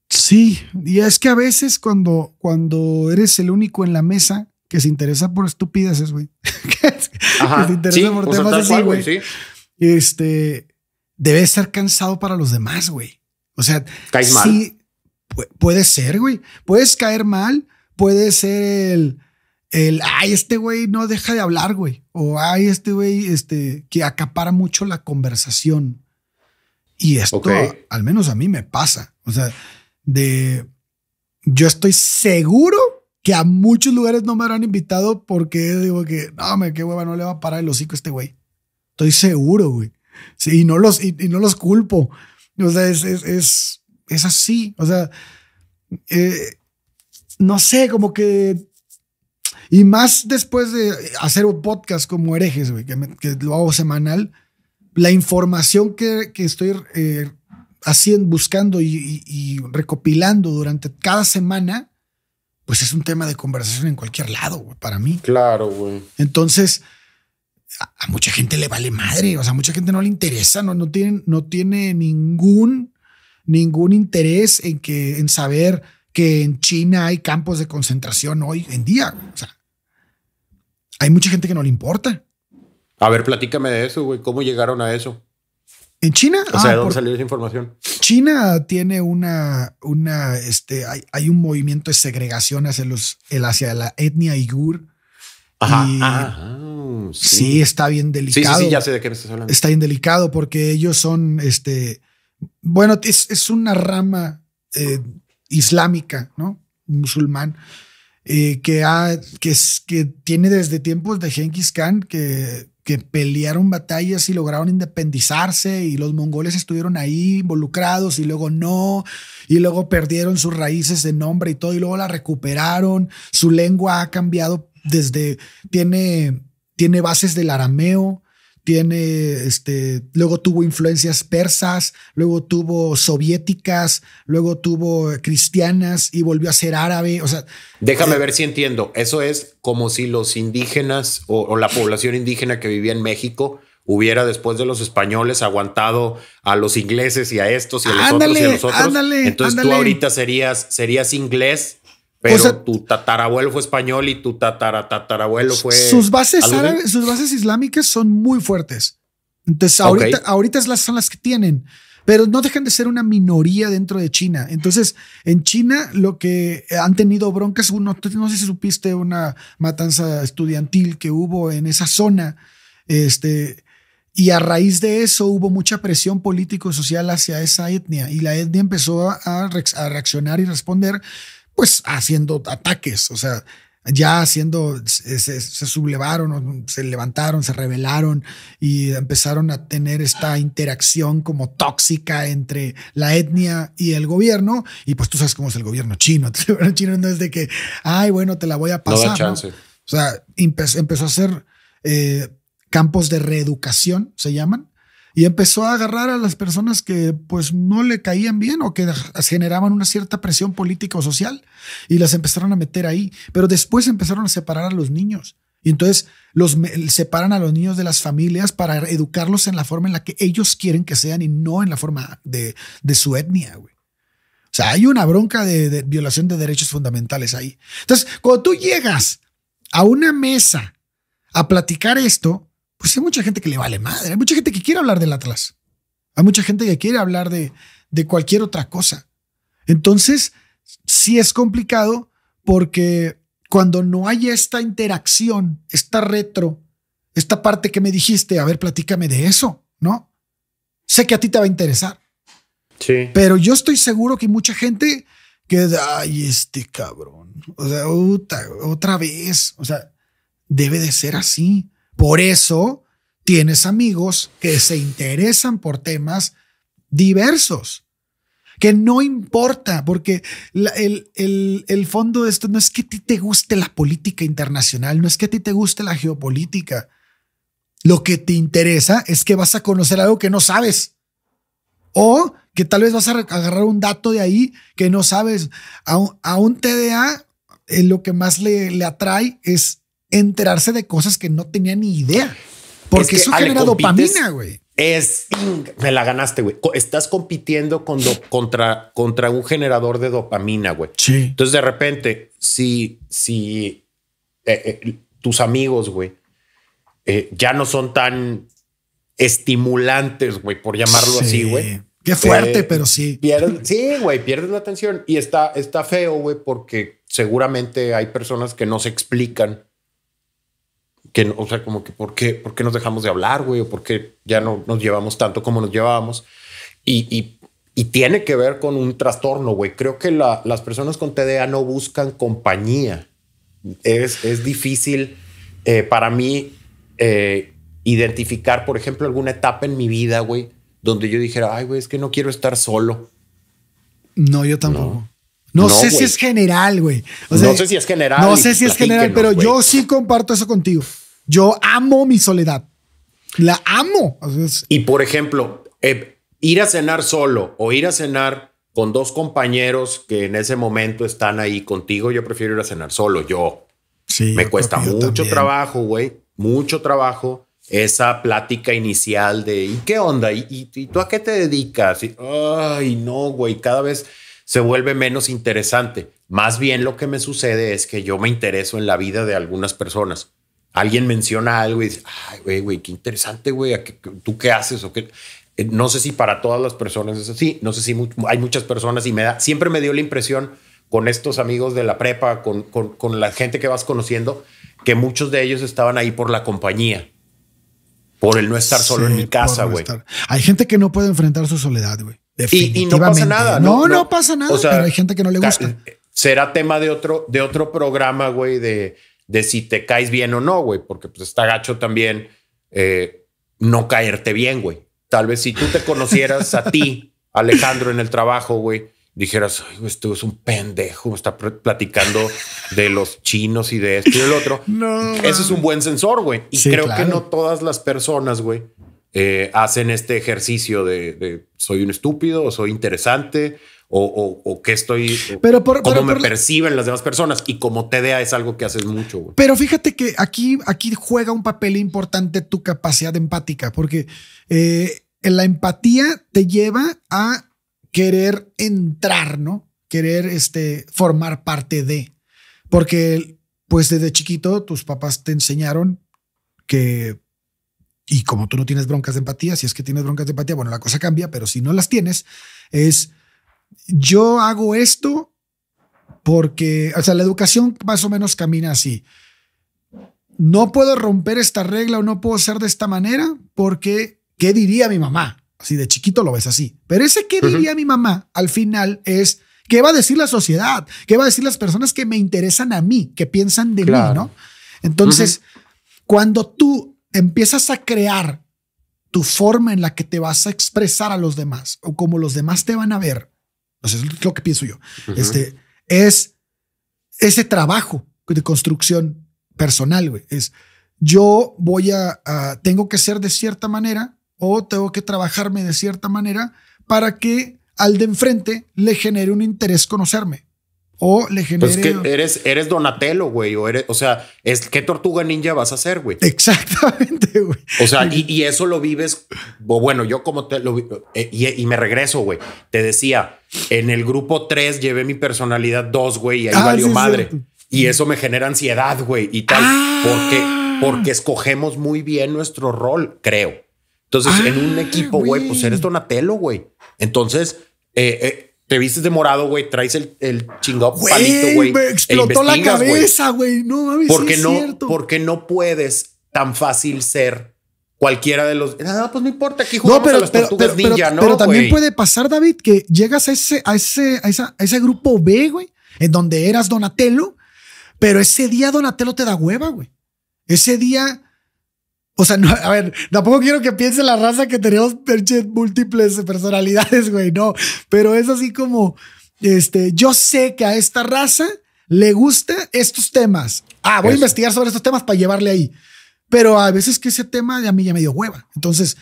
Sí, y es que a veces cuando, cuando eres el único en la mesa que se interesa por estupideces, güey. Ajá, que interesa por temas así, güey. Sí. Este, debe estar cansado para los demás, güey. O sea, sí, puede ser, güey. Puedes caer mal, puede ser el el, ay, este güey no deja de hablar, güey. O ay, este güey, este, que acapara mucho la conversación. Y esto, al menos a mí me pasa. O sea, de, yo estoy seguro que a muchos lugares no me habrán invitado porque digo que, no, me qué hueva, no le va a parar el hocico a este güey. Estoy seguro, güey. Sí, y no los, y, no los culpo. O sea, es, es, así. O sea, eh, no sé, como que y más después de hacer un podcast como herejes, güey, que, lo hago semanal, la información que, estoy eh, haciendo, buscando y, recopilando durante cada semana, pues es un tema de conversación en cualquier lado, para mí. Claro, güey. Entonces, a, mucha gente le vale madre, o sea, mucha gente no le interesa, no, no, tiene, no tiene ningún, ningún interés en, que, en saber que en China hay campos de concentración hoy en día. O sea, hay mucha gente que no le importa. A ver, platícame de eso, güey. ¿Cómo llegaron a eso? En China. O sea, ¿de ah, dónde salió esa información? China tiene una, una, este, hay, un movimiento de segregación hacia los, hacia la etnia igur. Ajá, ah, sí. está bien delicado. Sí, sí, ya sé de qué estás hablando. Está bien delicado porque ellos son, este, bueno, es, una rama eh, islámica, ¿no? Musulmán. Eh, que, ha, que, tiene desde tiempos de Genghis Khan que, que pelearon batallas y lograron independizarse y los mongoles estuvieron ahí involucrados y luego no, y luego perdieron sus raíces de nombre y todo y luego la recuperaron, su lengua ha cambiado desde, tiene, tiene bases del arameo, tiene, este, luego tuvo influencias persas, luego tuvo soviéticas, luego tuvo cristianas y volvió a ser árabe. O sea, déjame eh, ver si entiendo. Eso es como si los indígenas o, la población indígena que vivía en México hubiera después de los españoles aguantado a los ingleses y a estos y a los otros y a los otros. Entonces tú ahorita serías, serías inglés pero tu tatarabuelo fue español y tu tatarabuelo fue. Sus bases sus bases islámicas son muy fuertes. Entonces, ahorita, son las que tienen, pero no dejan de ser una minoría dentro de China. Entonces, en China lo que han tenido broncas, no, no sé si supiste una matanza estudiantil que hubo en esa zona, este, y a raíz de eso hubo mucha presión político-social hacia esa etnia, y la etnia empezó a, reaccionar y responder pues haciendo ataques, o sea, ya haciendo, se, sublevaron, se levantaron, se rebelaron y empezaron a tener esta interacción como tóxica entre la etnia y el gobierno. Y pues tú sabes cómo es el gobierno chino. El gobierno chino no es de que, ay, bueno, te la voy a pasar. O sea, empezó a hacer eh, campos de reeducación, se llaman, y empezó a agarrar a las personas que pues no le caían bien o que generaban una cierta presión política o social y las empezaron a meter ahí. Pero después empezaron a separar a los niños. Y entonces los separan a los niños de las familias para educarlos en la forma en la que ellos quieren que sean y no en la forma de, de su etnia, güey. O sea, hay una bronca de, de violación de derechos fundamentales ahí. Entonces, cuando tú llegas a una mesa a platicar esto, pues hay mucha gente que le vale madre, hay mucha gente que quiere hablar del Atlas, hay mucha gente que quiere hablar de, cualquier otra cosa. Entonces, sí es complicado porque cuando no hay esta interacción, esta retro, esta parte que me dijiste, a ver, platícame de eso, ¿no? Sé que a ti te va a interesar. Sí. Pero yo estoy seguro que mucha gente que, ay, este cabrón, o sea, otra, otra vez, o sea, debe de ser así. Por eso tienes amigos que se interesan por temas diversos, que no importa, porque el, fondo de esto no es que a ti te guste la política internacional, no es que a ti te guste la geopolítica. Lo que te interesa es que vas a conocer algo que no sabes. O que tal vez vas a agarrar un dato de ahí que no sabes. A un, a TDA eh, lo que más le atrae es enterarse de cosas que no tenía ni idea. Porque eso genera dopamina, güey. Es, me la ganaste, güey. Estás compitiendo con contra, contra un generador de dopamina, güey. Entonces, de repente, si, si eh, eh, tus amigos, güey, eh, ya no son tan estimulantes, güey, por llamarlo así, güey. Qué fuerte, pero sí. pierden sí, güey, pierdes la atención y está, está feo, güey, porque seguramente hay personas que no se explican que, o sea, como que, ¿por qué, nos dejamos de hablar, güey? ¿O por qué ya no nos llevamos tanto como nos llevábamos? Y, y, tiene que ver con un trastorno, güey. Creo que las personas con TDA no buscan compañía. Es, es difícil eh, para mí eh, identificar, por ejemplo, alguna etapa en mi vida, güey, donde yo dijera, ay, güey, es que no quiero estar solo. No, yo tampoco. No, sé si es general, güey. no sé si es general. No sé si es general, pero yo sí comparto eso contigo. Yo amo mi soledad. La amo. Y por ejemplo, eh, ir a cenar solo o ir a cenar con dos compañeros que en ese momento están ahí contigo, yo prefiero ir a cenar solo. Yo. Sí. Me cuesta mucho trabajo, güey. Mucho trabajo esa plática inicial de ¿y qué onda? ¿Y, tú a qué te dedicas? Ay, no, güey, cada vez se vuelve menos interesante. Más bien lo que me sucede es que yo me intereso en la vida de algunas personas. Alguien menciona algo y dice, ay, güey, güey, qué interesante, güey, ¿tú qué haces? ¿O qué? Eh, no sé si para todas las personas es así, no sé si hay muchas personas y me da, siempre me dio la impresión con estos amigos de la prepa, con, la gente que vas conociendo, que muchos de ellos estaban ahí por la compañía. Por el no estar solo en mi casa, güey. Hay gente que no puede enfrentar su soledad, güey. Y, no pasa nada. No, no, pasa nada, o sea, pero hay gente que no le gusta. Será tema de otro, de otro programa, güey, de, de si te caes bien o no, güey, porque pues está gacho también eh, no caerte bien, güey. Tal vez si tú te conocieras a ti, Alejandro, en el trabajo, güey, dijeras, Ay, esto es un pendejo, está platicando de los chinos y de esto y del otro. No. Ese es un buen sensor, güey. Y creo que no todas las personas, güey, eh, hacen este ejercicio de, soy un estúpido o soy interesante o, que qué estoy, pero por, cómo me perciben las demás personas y como TDA es algo que haces mucho. Pero fíjate que aquí, aquí juega un papel importante tu capacidad empática porque eh, la empatía te lleva a querer entrar, ¿no? Querer este, formar parte de. Porque, pues desde chiquito, tus papás te enseñaron que y como tú no tienes broncas de empatía, si es que tienes broncas de empatía, bueno, la cosa cambia, pero si no las tienes, es yo hago esto porque, o sea, la educación más o menos camina así. No puedo romper esta regla o no puedo ser de esta manera porque, ¿qué diría mi mamá? Así de chiquito lo ves así. Pero ese qué diría mi mamá al final es, ¿qué va a decir la sociedad? ¿Qué va a decir las personas que me interesan a mí, que piensan de mí, ¿no? Entonces, cuando tú empiezas a crear tu forma en la que te vas a expresar a los demás o como los demás te van a ver. Eso es lo que pienso yo. Este es ese trabajo de construcción personal, Es yo voy a, tengo que ser de cierta manera o tengo que trabajarme de cierta manera para que al de enfrente le genere un interés conocerme o le genere. Pues que eres, eres Donatello, güey. O, eres, o sea, es qué tortuga ninja vas a ser, güey. Exactamente, güey. O sea, y, eso lo vives. O bueno, yo como te lo eh, y, y me regreso, güey. Te decía, en el grupo 3 llevé mi personalidad 2, güey, y ahí ah, valió madre. Y eso me genera ansiedad, güey, y tal. Ah. Porque, porque escogemos muy bien nuestro rol, creo. Entonces, en un ah, equipo, güey, pues eres Donatello, güey. Entonces, eh, eh te vistes de morado, güey. Traes el, el chingado palito, güey. Me e explotó la cabeza, güey. No mames. Porque, no, cierto. porque no puedes tan fácil ser cualquiera de los. Ah, pues no importa, aquí jugamos no, pero, a pero, ninja, ¿no? Pero también puede pasar, David, que llegas a ese, a ese, a esa, a ese grupo B, güey, en donde eras Donatello, pero ese día Donatello te da hueva, güey. Ese día o sea, no, a ver, tampoco quiero que piense la raza que tenemos múltiples personalidades, güey, no. Pero es así como, este, yo sé que a esta raza le gusta estos temas. Ah, voy a investigar sobre estos temas para llevarle ahí. Pero a veces que ese tema a mí ya me dio hueva. Entonces,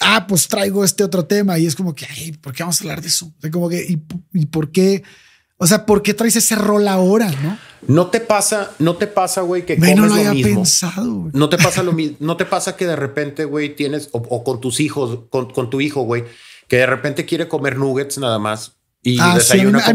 ah, pues traigo este otro tema y es como que, ay, ¿por qué vamos a hablar de eso? Es como que, ¿y, y por qué? O sea, ¿por qué traes ese rol ahora, no? No te pasa, no te pasa, güey, que comes no lo, mismo. no te pasa lo mismo, no te pasa que de repente, güey, tienes o, con tus hijos, con, tu hijo, güey, que de repente quiere comer nuggets nada más y ah, desayuna sí,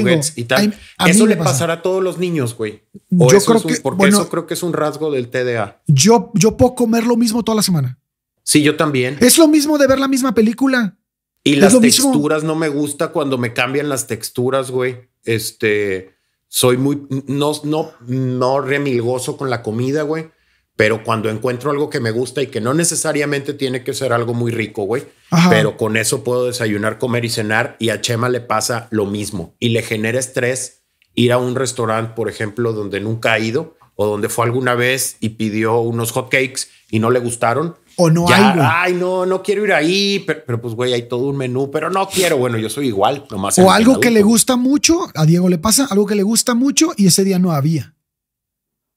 nuggets y tal. eso le pasará a todos los niños, güey. yo creo que, porque eso creo que es un rasgo del TDA. Yo, yo puedo comer lo mismo toda la semana. Sí, yo también. Es lo mismo de ver la misma película. Y las texturas no me gusta cuando me cambian las texturas, güey. Este soy muy, no, no, no remilgoso con la comida, güey. Pero cuando encuentro algo que me gusta y que no necesariamente tiene que ser algo muy rico, güey, pero con eso puedo desayunar, comer y cenar y a Chema le pasa lo mismo y le genera estrés ir a un restaurante, por ejemplo, donde nunca ha ido o donde fue alguna vez y pidió unos hotcakes y no le gustaron o no hay, Ay, no, no quiero ir ahí, pero, pues, güey, hay todo un menú, pero no quiero. Bueno, yo soy igual, O algo que le gusta mucho, a Diego le pasa, algo que le gusta mucho y ese día no había.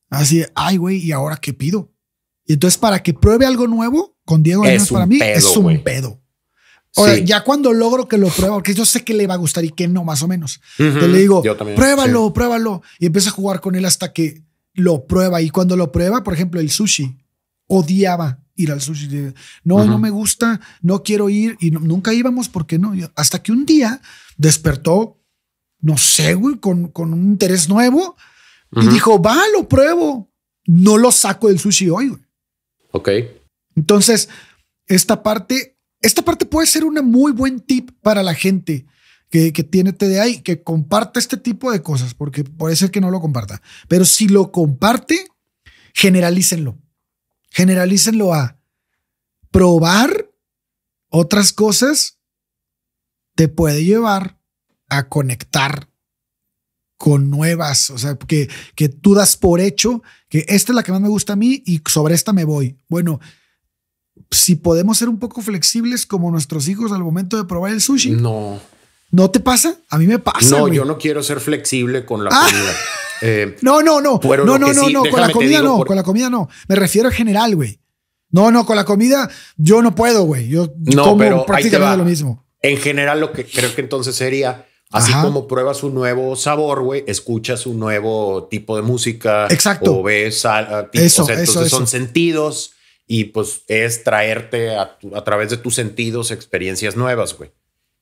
Así ay, güey, ¿y ahora qué pido? Y entonces, para que pruebe algo nuevo con Diego, es para mí, es un pedo. O ya cuando logro que lo pruebe? porque yo sé que le va a gustar y que no, más o menos. Yo le digo, pruébalo, pruébalo. Y empieza a jugar con él hasta que lo prueba. Y cuando lo prueba, por ejemplo, el sushi, odiaba ir al sushi. no, no me gusta, no quiero ir y nunca íbamos porque no. Hasta que un día despertó, no sé, güey, con, un interés nuevo y dijo, va, lo pruebo. No lo saco del sushi hoy, güey. Ok. Entonces, esta parte, esta parte puede ser una muy buen tip para la gente. Que, que, tiene TDA y que comparte este tipo de cosas, porque puede ser que no lo comparta. Pero si lo comparte, generalícenlo. Generalícenlo a probar otras cosas te puede llevar a conectar con nuevas, o sea, que, que tú das por hecho que esta es la que más me gusta a mí y sobre esta me voy. Bueno, si podemos ser un poco flexibles como nuestros hijos al momento de probar el sushi. No. ¿No te pasa? A mí me pasa. No, yo no quiero ser flexible con la ah. comida. Eh, no, no, no. No, no, no, no, con la comida no, con la comida no. Me refiero en general, güey. No, no, con la comida yo no puedo, güey. Yo no, pero prácticamente lo mismo. En general, lo que creo que entonces sería, así como pruebas un nuevo sabor, güey, escuchas un nuevo tipo de música. Exacto. O ves a, entonces son sentidos y pues es traerte a, través de tus sentidos experiencias nuevas, güey.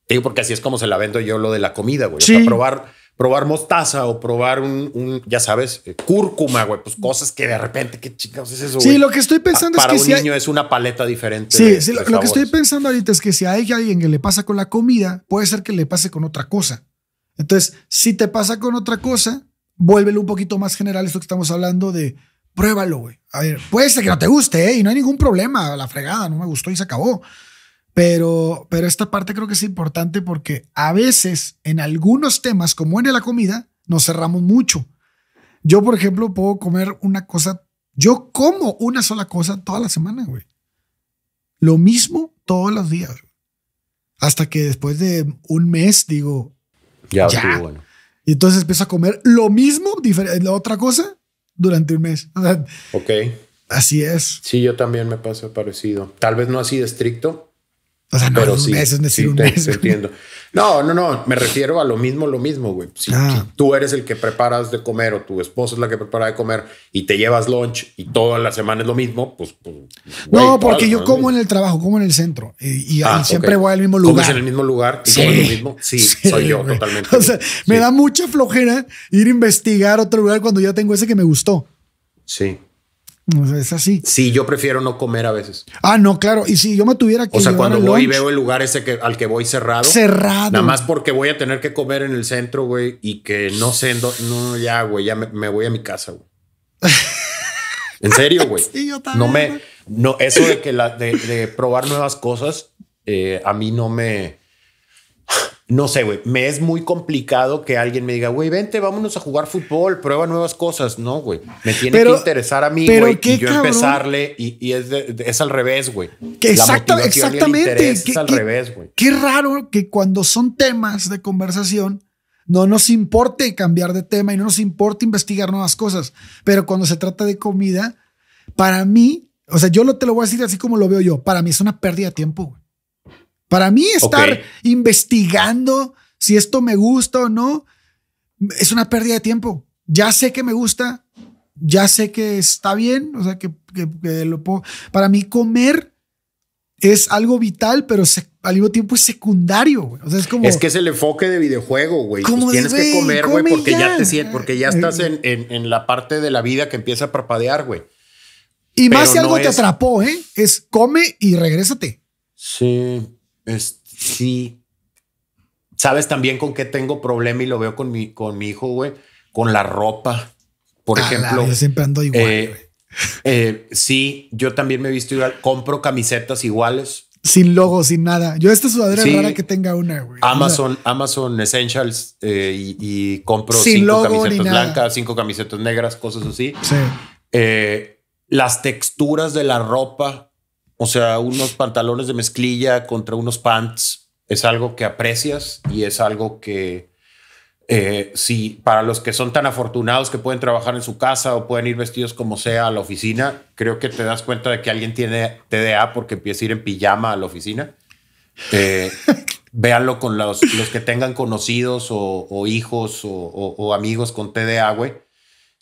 Digo, porque así es como se la vendo yo lo de la comida, güey. Sí. O sea, probar probar mostaza o probar un, un ya sabes, eh, cúrcuma, güey, pues cosas que de repente, qué chicas, es eso. Sí, lo que estoy pensando ah, es que para un niño es una paleta diferente. Sí, lo, que estoy pensando ahorita es que si hay alguien que le pasa con la comida, puede ser que le pase con otra cosa. Entonces, si te pasa con otra cosa, vuélvelo un poquito más general esto que estamos hablando de pruébalo, güey. A ver, puede ser que no te guste, ¿eh? Y no hay ningún problema, la fregada, no me gustó y se acabó. Pero, pero esta parte creo que es importante porque a veces en algunos temas, como en la comida, nos cerramos mucho. Yo, por ejemplo, puedo comer una cosa, yo como una sola cosa toda la semana, güey. Lo mismo todos los días. Hasta que después de un mes digo, ya, Sí, bueno. Y entonces empiezo a comer lo mismo, la otra cosa, durante un mes. ok. Así es. Sí, yo también me paso parecido. Tal vez no así de estricto, o sea, no, sí, es No, no, no, me refiero a lo mismo, lo mismo, güey. Ah. Si, tú eres el que preparas de comer o tu esposa es la que prepara de comer y te llevas lunch y toda la semana es lo mismo, pues... pues no, porque yo como en el trabajo, como en el centro eh, y, ah, siempre voy al mismo lugar. ¿Comes en el mismo lugar y sí. mismo? Sí, soy yo, totalmente. O sea, me da mucha flojera ir a investigar otro lugar cuando ya tengo ese que me gustó. Sí es así. Sí, yo prefiero no comer a veces. Ah, no, claro. Y si yo me tuviera que. O sea, cuando voy y veo el lugar ese que, al que voy cerrado. Cerrado. Nada más porque voy a tener que comer en el centro, güey, y que no sé. En no, ya, güey, ya me, voy a mi casa, güey. en serio, güey. sí, yo también. No me. No, eso de que la, de, probar nuevas cosas, eh, a mí no me no sé, güey, me es muy complicado que alguien me diga, güey, vente, vámonos a jugar fútbol, prueba nuevas cosas. No, güey, me tiene que interesar a mí, güey, y yo empezarle y, es, es, al revés, güey. exactamente. es al revés, güey. Qué raro que cuando son temas de conversación no nos importe cambiar de tema y no nos importe investigar nuevas cosas, pero cuando se trata de comida, para mí, o sea, yo te lo voy a decir así como lo veo yo, para mí es una pérdida de tiempo, güey. Para mí estar investigando si esto me gusta o no es una pérdida de tiempo. Ya sé que me gusta, ya sé que está bien, o sea, que, lo puedo. Para mí comer es algo vital, pero al mismo tiempo es secundario, O sea, es como. Es que es el enfoque de videojuego, güey. Pues tienes que comer, güey, porque ya. te sientes, porque ya estás eh, eh. en, la parte de la vida que empieza a parpadear, güey. Y más si algo te atrapó, ¿eh? Es come y regrésate. Sí, sí. ¿Sabes también con qué tengo problema y lo veo con mi, con mi hijo, güey? Con la ropa, por ejemplo. siempre ando eh, eh, sí, yo también me he visto igual. Compro camisetas iguales. Sin logo, sin nada. Yo esta sudadera rara que tenga una, güey. Amazon, Amazon Essentials eh, y, y, compro cinco camisetas blancas, cinco camisetas negras, cosas así. Sí. las texturas de la ropa o sea, unos pantalones de mezclilla contra unos pants es algo que aprecias y es algo que eh, si para los que son tan afortunados que pueden trabajar en su casa o pueden ir vestidos como sea a la oficina, creo que te das cuenta de que alguien tiene TDA porque empieza a ir en pijama a la oficina. Eh, véanlo con los, los, que tengan conocidos o, hijos o, amigos con TDA, güey.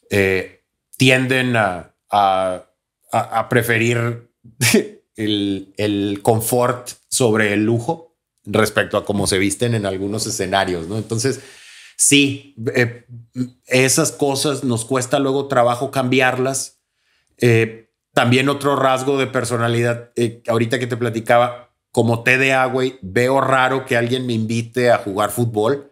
Eh, tienden a, a, a preferir el, confort sobre el lujo respecto a cómo se visten en algunos escenarios, ¿no? Entonces, sí, eh, esas cosas nos cuesta luego trabajo cambiarlas. Eh, también otro rasgo de personalidad, eh, ahorita que te platicaba, como TDA, güey, veo raro que alguien me invite a jugar fútbol,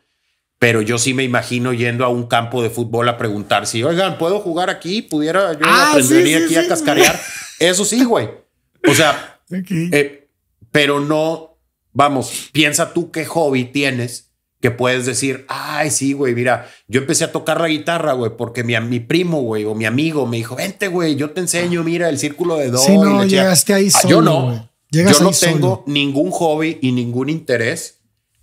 pero yo sí me imagino yendo a un campo de fútbol a preguntar si, oigan, ¿puedo jugar aquí? ¿Pudiera yo venir ah, aquí a cascarear? Eso sí, güey. O sea, eh, pero no, vamos, piensa tú qué hobby tienes que puedes decir, ay, sí, güey, mira, yo empecé a tocar la guitarra, güey, porque mi, mi primo, güey, o mi amigo me dijo, vente, güey, yo te enseño, ah. mira, el círculo de dos. Sí, no, llegaste ahí ah, yo no, yo no tengo ningún hobby y ningún interés,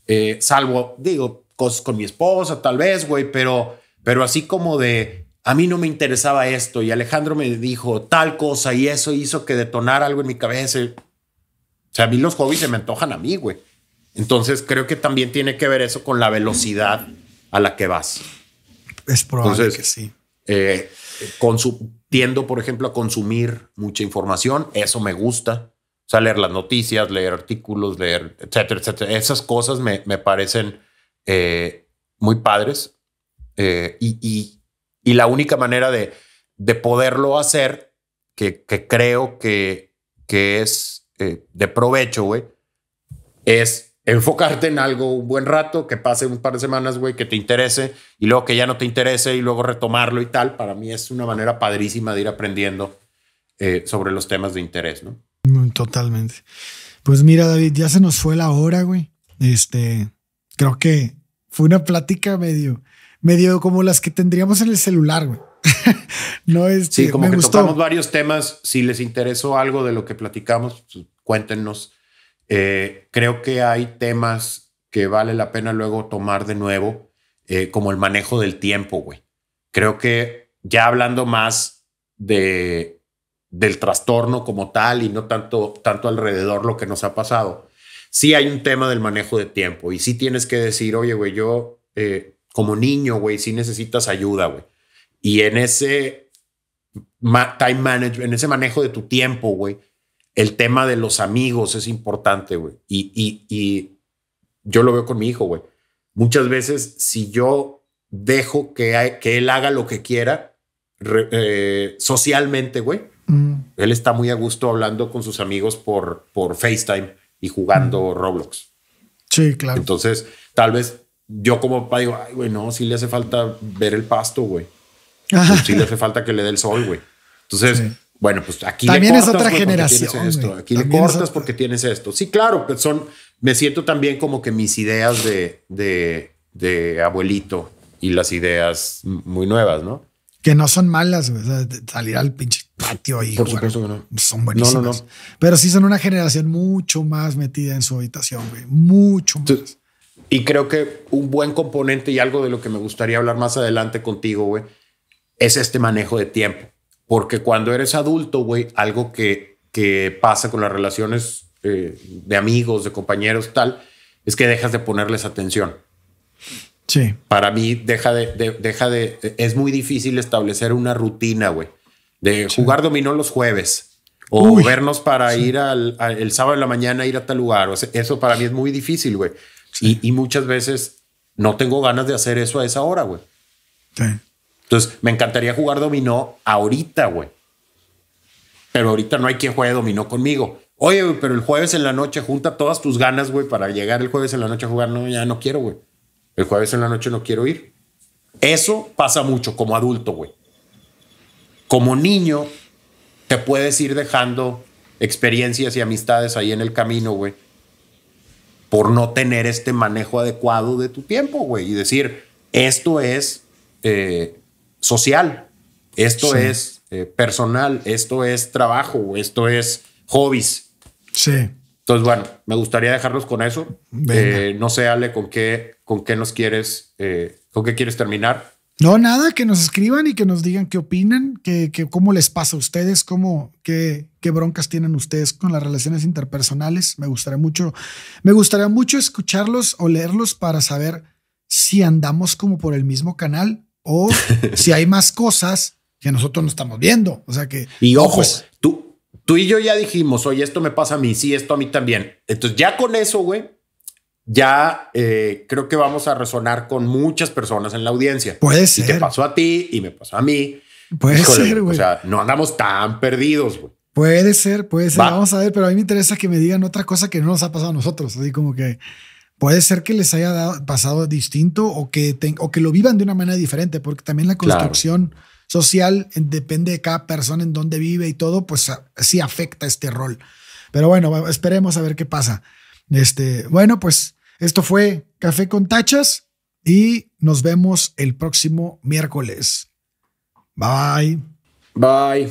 eh, salvo, digo, cosas con mi esposa, tal vez, güey, pero, pero así como de a mí no me interesaba esto y Alejandro me dijo tal cosa y eso hizo que detonara algo en mi cabeza. O sea, a mí los hobbies se me antojan a mí, güey. Entonces creo que también tiene que ver eso con la velocidad a la que vas. Es probable que sí. Eh, tiendo, por ejemplo, a consumir mucha información. Eso me gusta. O sea, leer las noticias, leer artículos, leer, etcétera, etcétera. Esas cosas me, me parecen eh, muy padres. Eh, y y la única manera de, de poderlo hacer, que, creo que, que es eh, de provecho, güey, es enfocarte en algo un buen rato, que pase un par de semanas, güey, que te interese y luego que ya no te interese y luego retomarlo y tal. Para mí es una manera padrísima de ir aprendiendo eh, sobre los temas de interés, ¿no? Mm, totalmente. Pues mira, David, ya se nos fue la hora, güey. Este, creo que fue una plática medio medio como las que tendríamos en el celular, no es este, sí, como que tocamos varios temas. Si les interesó algo de lo que platicamos, pues, cuéntenos. Eh, creo que hay temas que vale la pena luego tomar de nuevo, eh, como el manejo del tiempo, güey. Creo que ya hablando más de del trastorno como tal y no tanto tanto alrededor lo que nos ha pasado. Sí hay un tema del manejo de tiempo y sí tienes que decir, oye, güey, yo eh, como niño, güey, si necesitas ayuda, güey. Y en ese time management, en ese manejo de tu tiempo, güey, el tema de los amigos es importante, güey. Y, yo lo veo con mi hijo, güey. Muchas veces, si yo dejo que, que él haga lo que quiera eh, socialmente, güey, mm. él está muy a gusto hablando con sus amigos por, por FaceTime y jugando mm. Roblox. Sí, claro. Entonces, tal vez yo como papá digo, ay, güey, no, sí le hace falta ver el pasto, güey. si sí le hace falta que le dé el sol, güey. Entonces, bueno, pues aquí también es otra generación. Aquí le cortas porque tienes esto. Sí, claro, que son, me siento también como que mis ideas de, de, abuelito y las ideas muy nuevas, ¿no? Que no son malas, salir al pinche patio y Por supuesto que no. Son buenísimas. No, Pero sí son una generación mucho más metida en su habitación, güey. Mucho más. Y creo que un buen componente y algo de lo que me gustaría hablar más adelante contigo, güey, es este manejo de tiempo. Porque cuando eres adulto, güey, algo que, que pasa con las relaciones eh, de amigos, de compañeros, tal, es que dejas de ponerles atención. Sí. Para mí, deja de, deja de, es muy difícil establecer una rutina, güey, de jugar dominó los jueves. O vernos para ir al, el sábado en la mañana, ir a tal lugar. O eso para mí es muy difícil, güey. Y, muchas veces no tengo ganas de hacer eso a esa hora, güey. Entonces, me encantaría jugar dominó ahorita, güey. Pero ahorita no hay quien juegue dominó conmigo. Oye, pero el jueves en la noche junta todas tus ganas, güey, para llegar el jueves en la noche a jugar. No, ya no quiero, güey. El jueves en la noche no quiero ir. Eso pasa mucho como adulto, güey. Como niño, te puedes ir dejando experiencias y amistades ahí en el camino, güey por no tener este manejo adecuado de tu tiempo, güey, y decir, esto es eh, social, esto es eh, personal, esto es trabajo, esto es hobbies. Sí. Entonces, bueno, me gustaría dejarlos con eso. Eh, no sé, Ale, con qué, con qué nos quieres, con qué quieres terminar. No, nada, que nos escriban y que nos digan qué opinan, que, cómo les pasa a ustedes, cómo, qué, qué, broncas tienen ustedes con las relaciones interpersonales. Me gustaría mucho, me gustaría mucho escucharlos o leerlos para saber si andamos como por el mismo canal o si hay más cosas que nosotros no estamos viendo. O sea que. Y ojo, pues, tú, tú y yo ya dijimos, oye, esto me pasa a mí, sí, esto a mí también. Entonces, ya con eso, güey, ya eh, creo que vamos a resonar con muchas personas en la audiencia. Puede ser. Y te pasó a ti y me pasó a mí. Puede ser, güey. O sea, no andamos tan perdidos, güey. Puede ser, puede ser. Vamos a ver, pero a mí me interesa que me digan otra cosa que no nos ha pasado a nosotros. Así como que puede ser que les haya pasado distinto o que, o que lo vivan de una manera diferente, porque también la construcción social depende de cada persona en dónde vive y todo, pues sí afecta este rol. Pero bueno, esperemos a ver qué pasa. Este, bueno, pues esto fue Café con Tachas y nos vemos el próximo miércoles. Bye. Bye.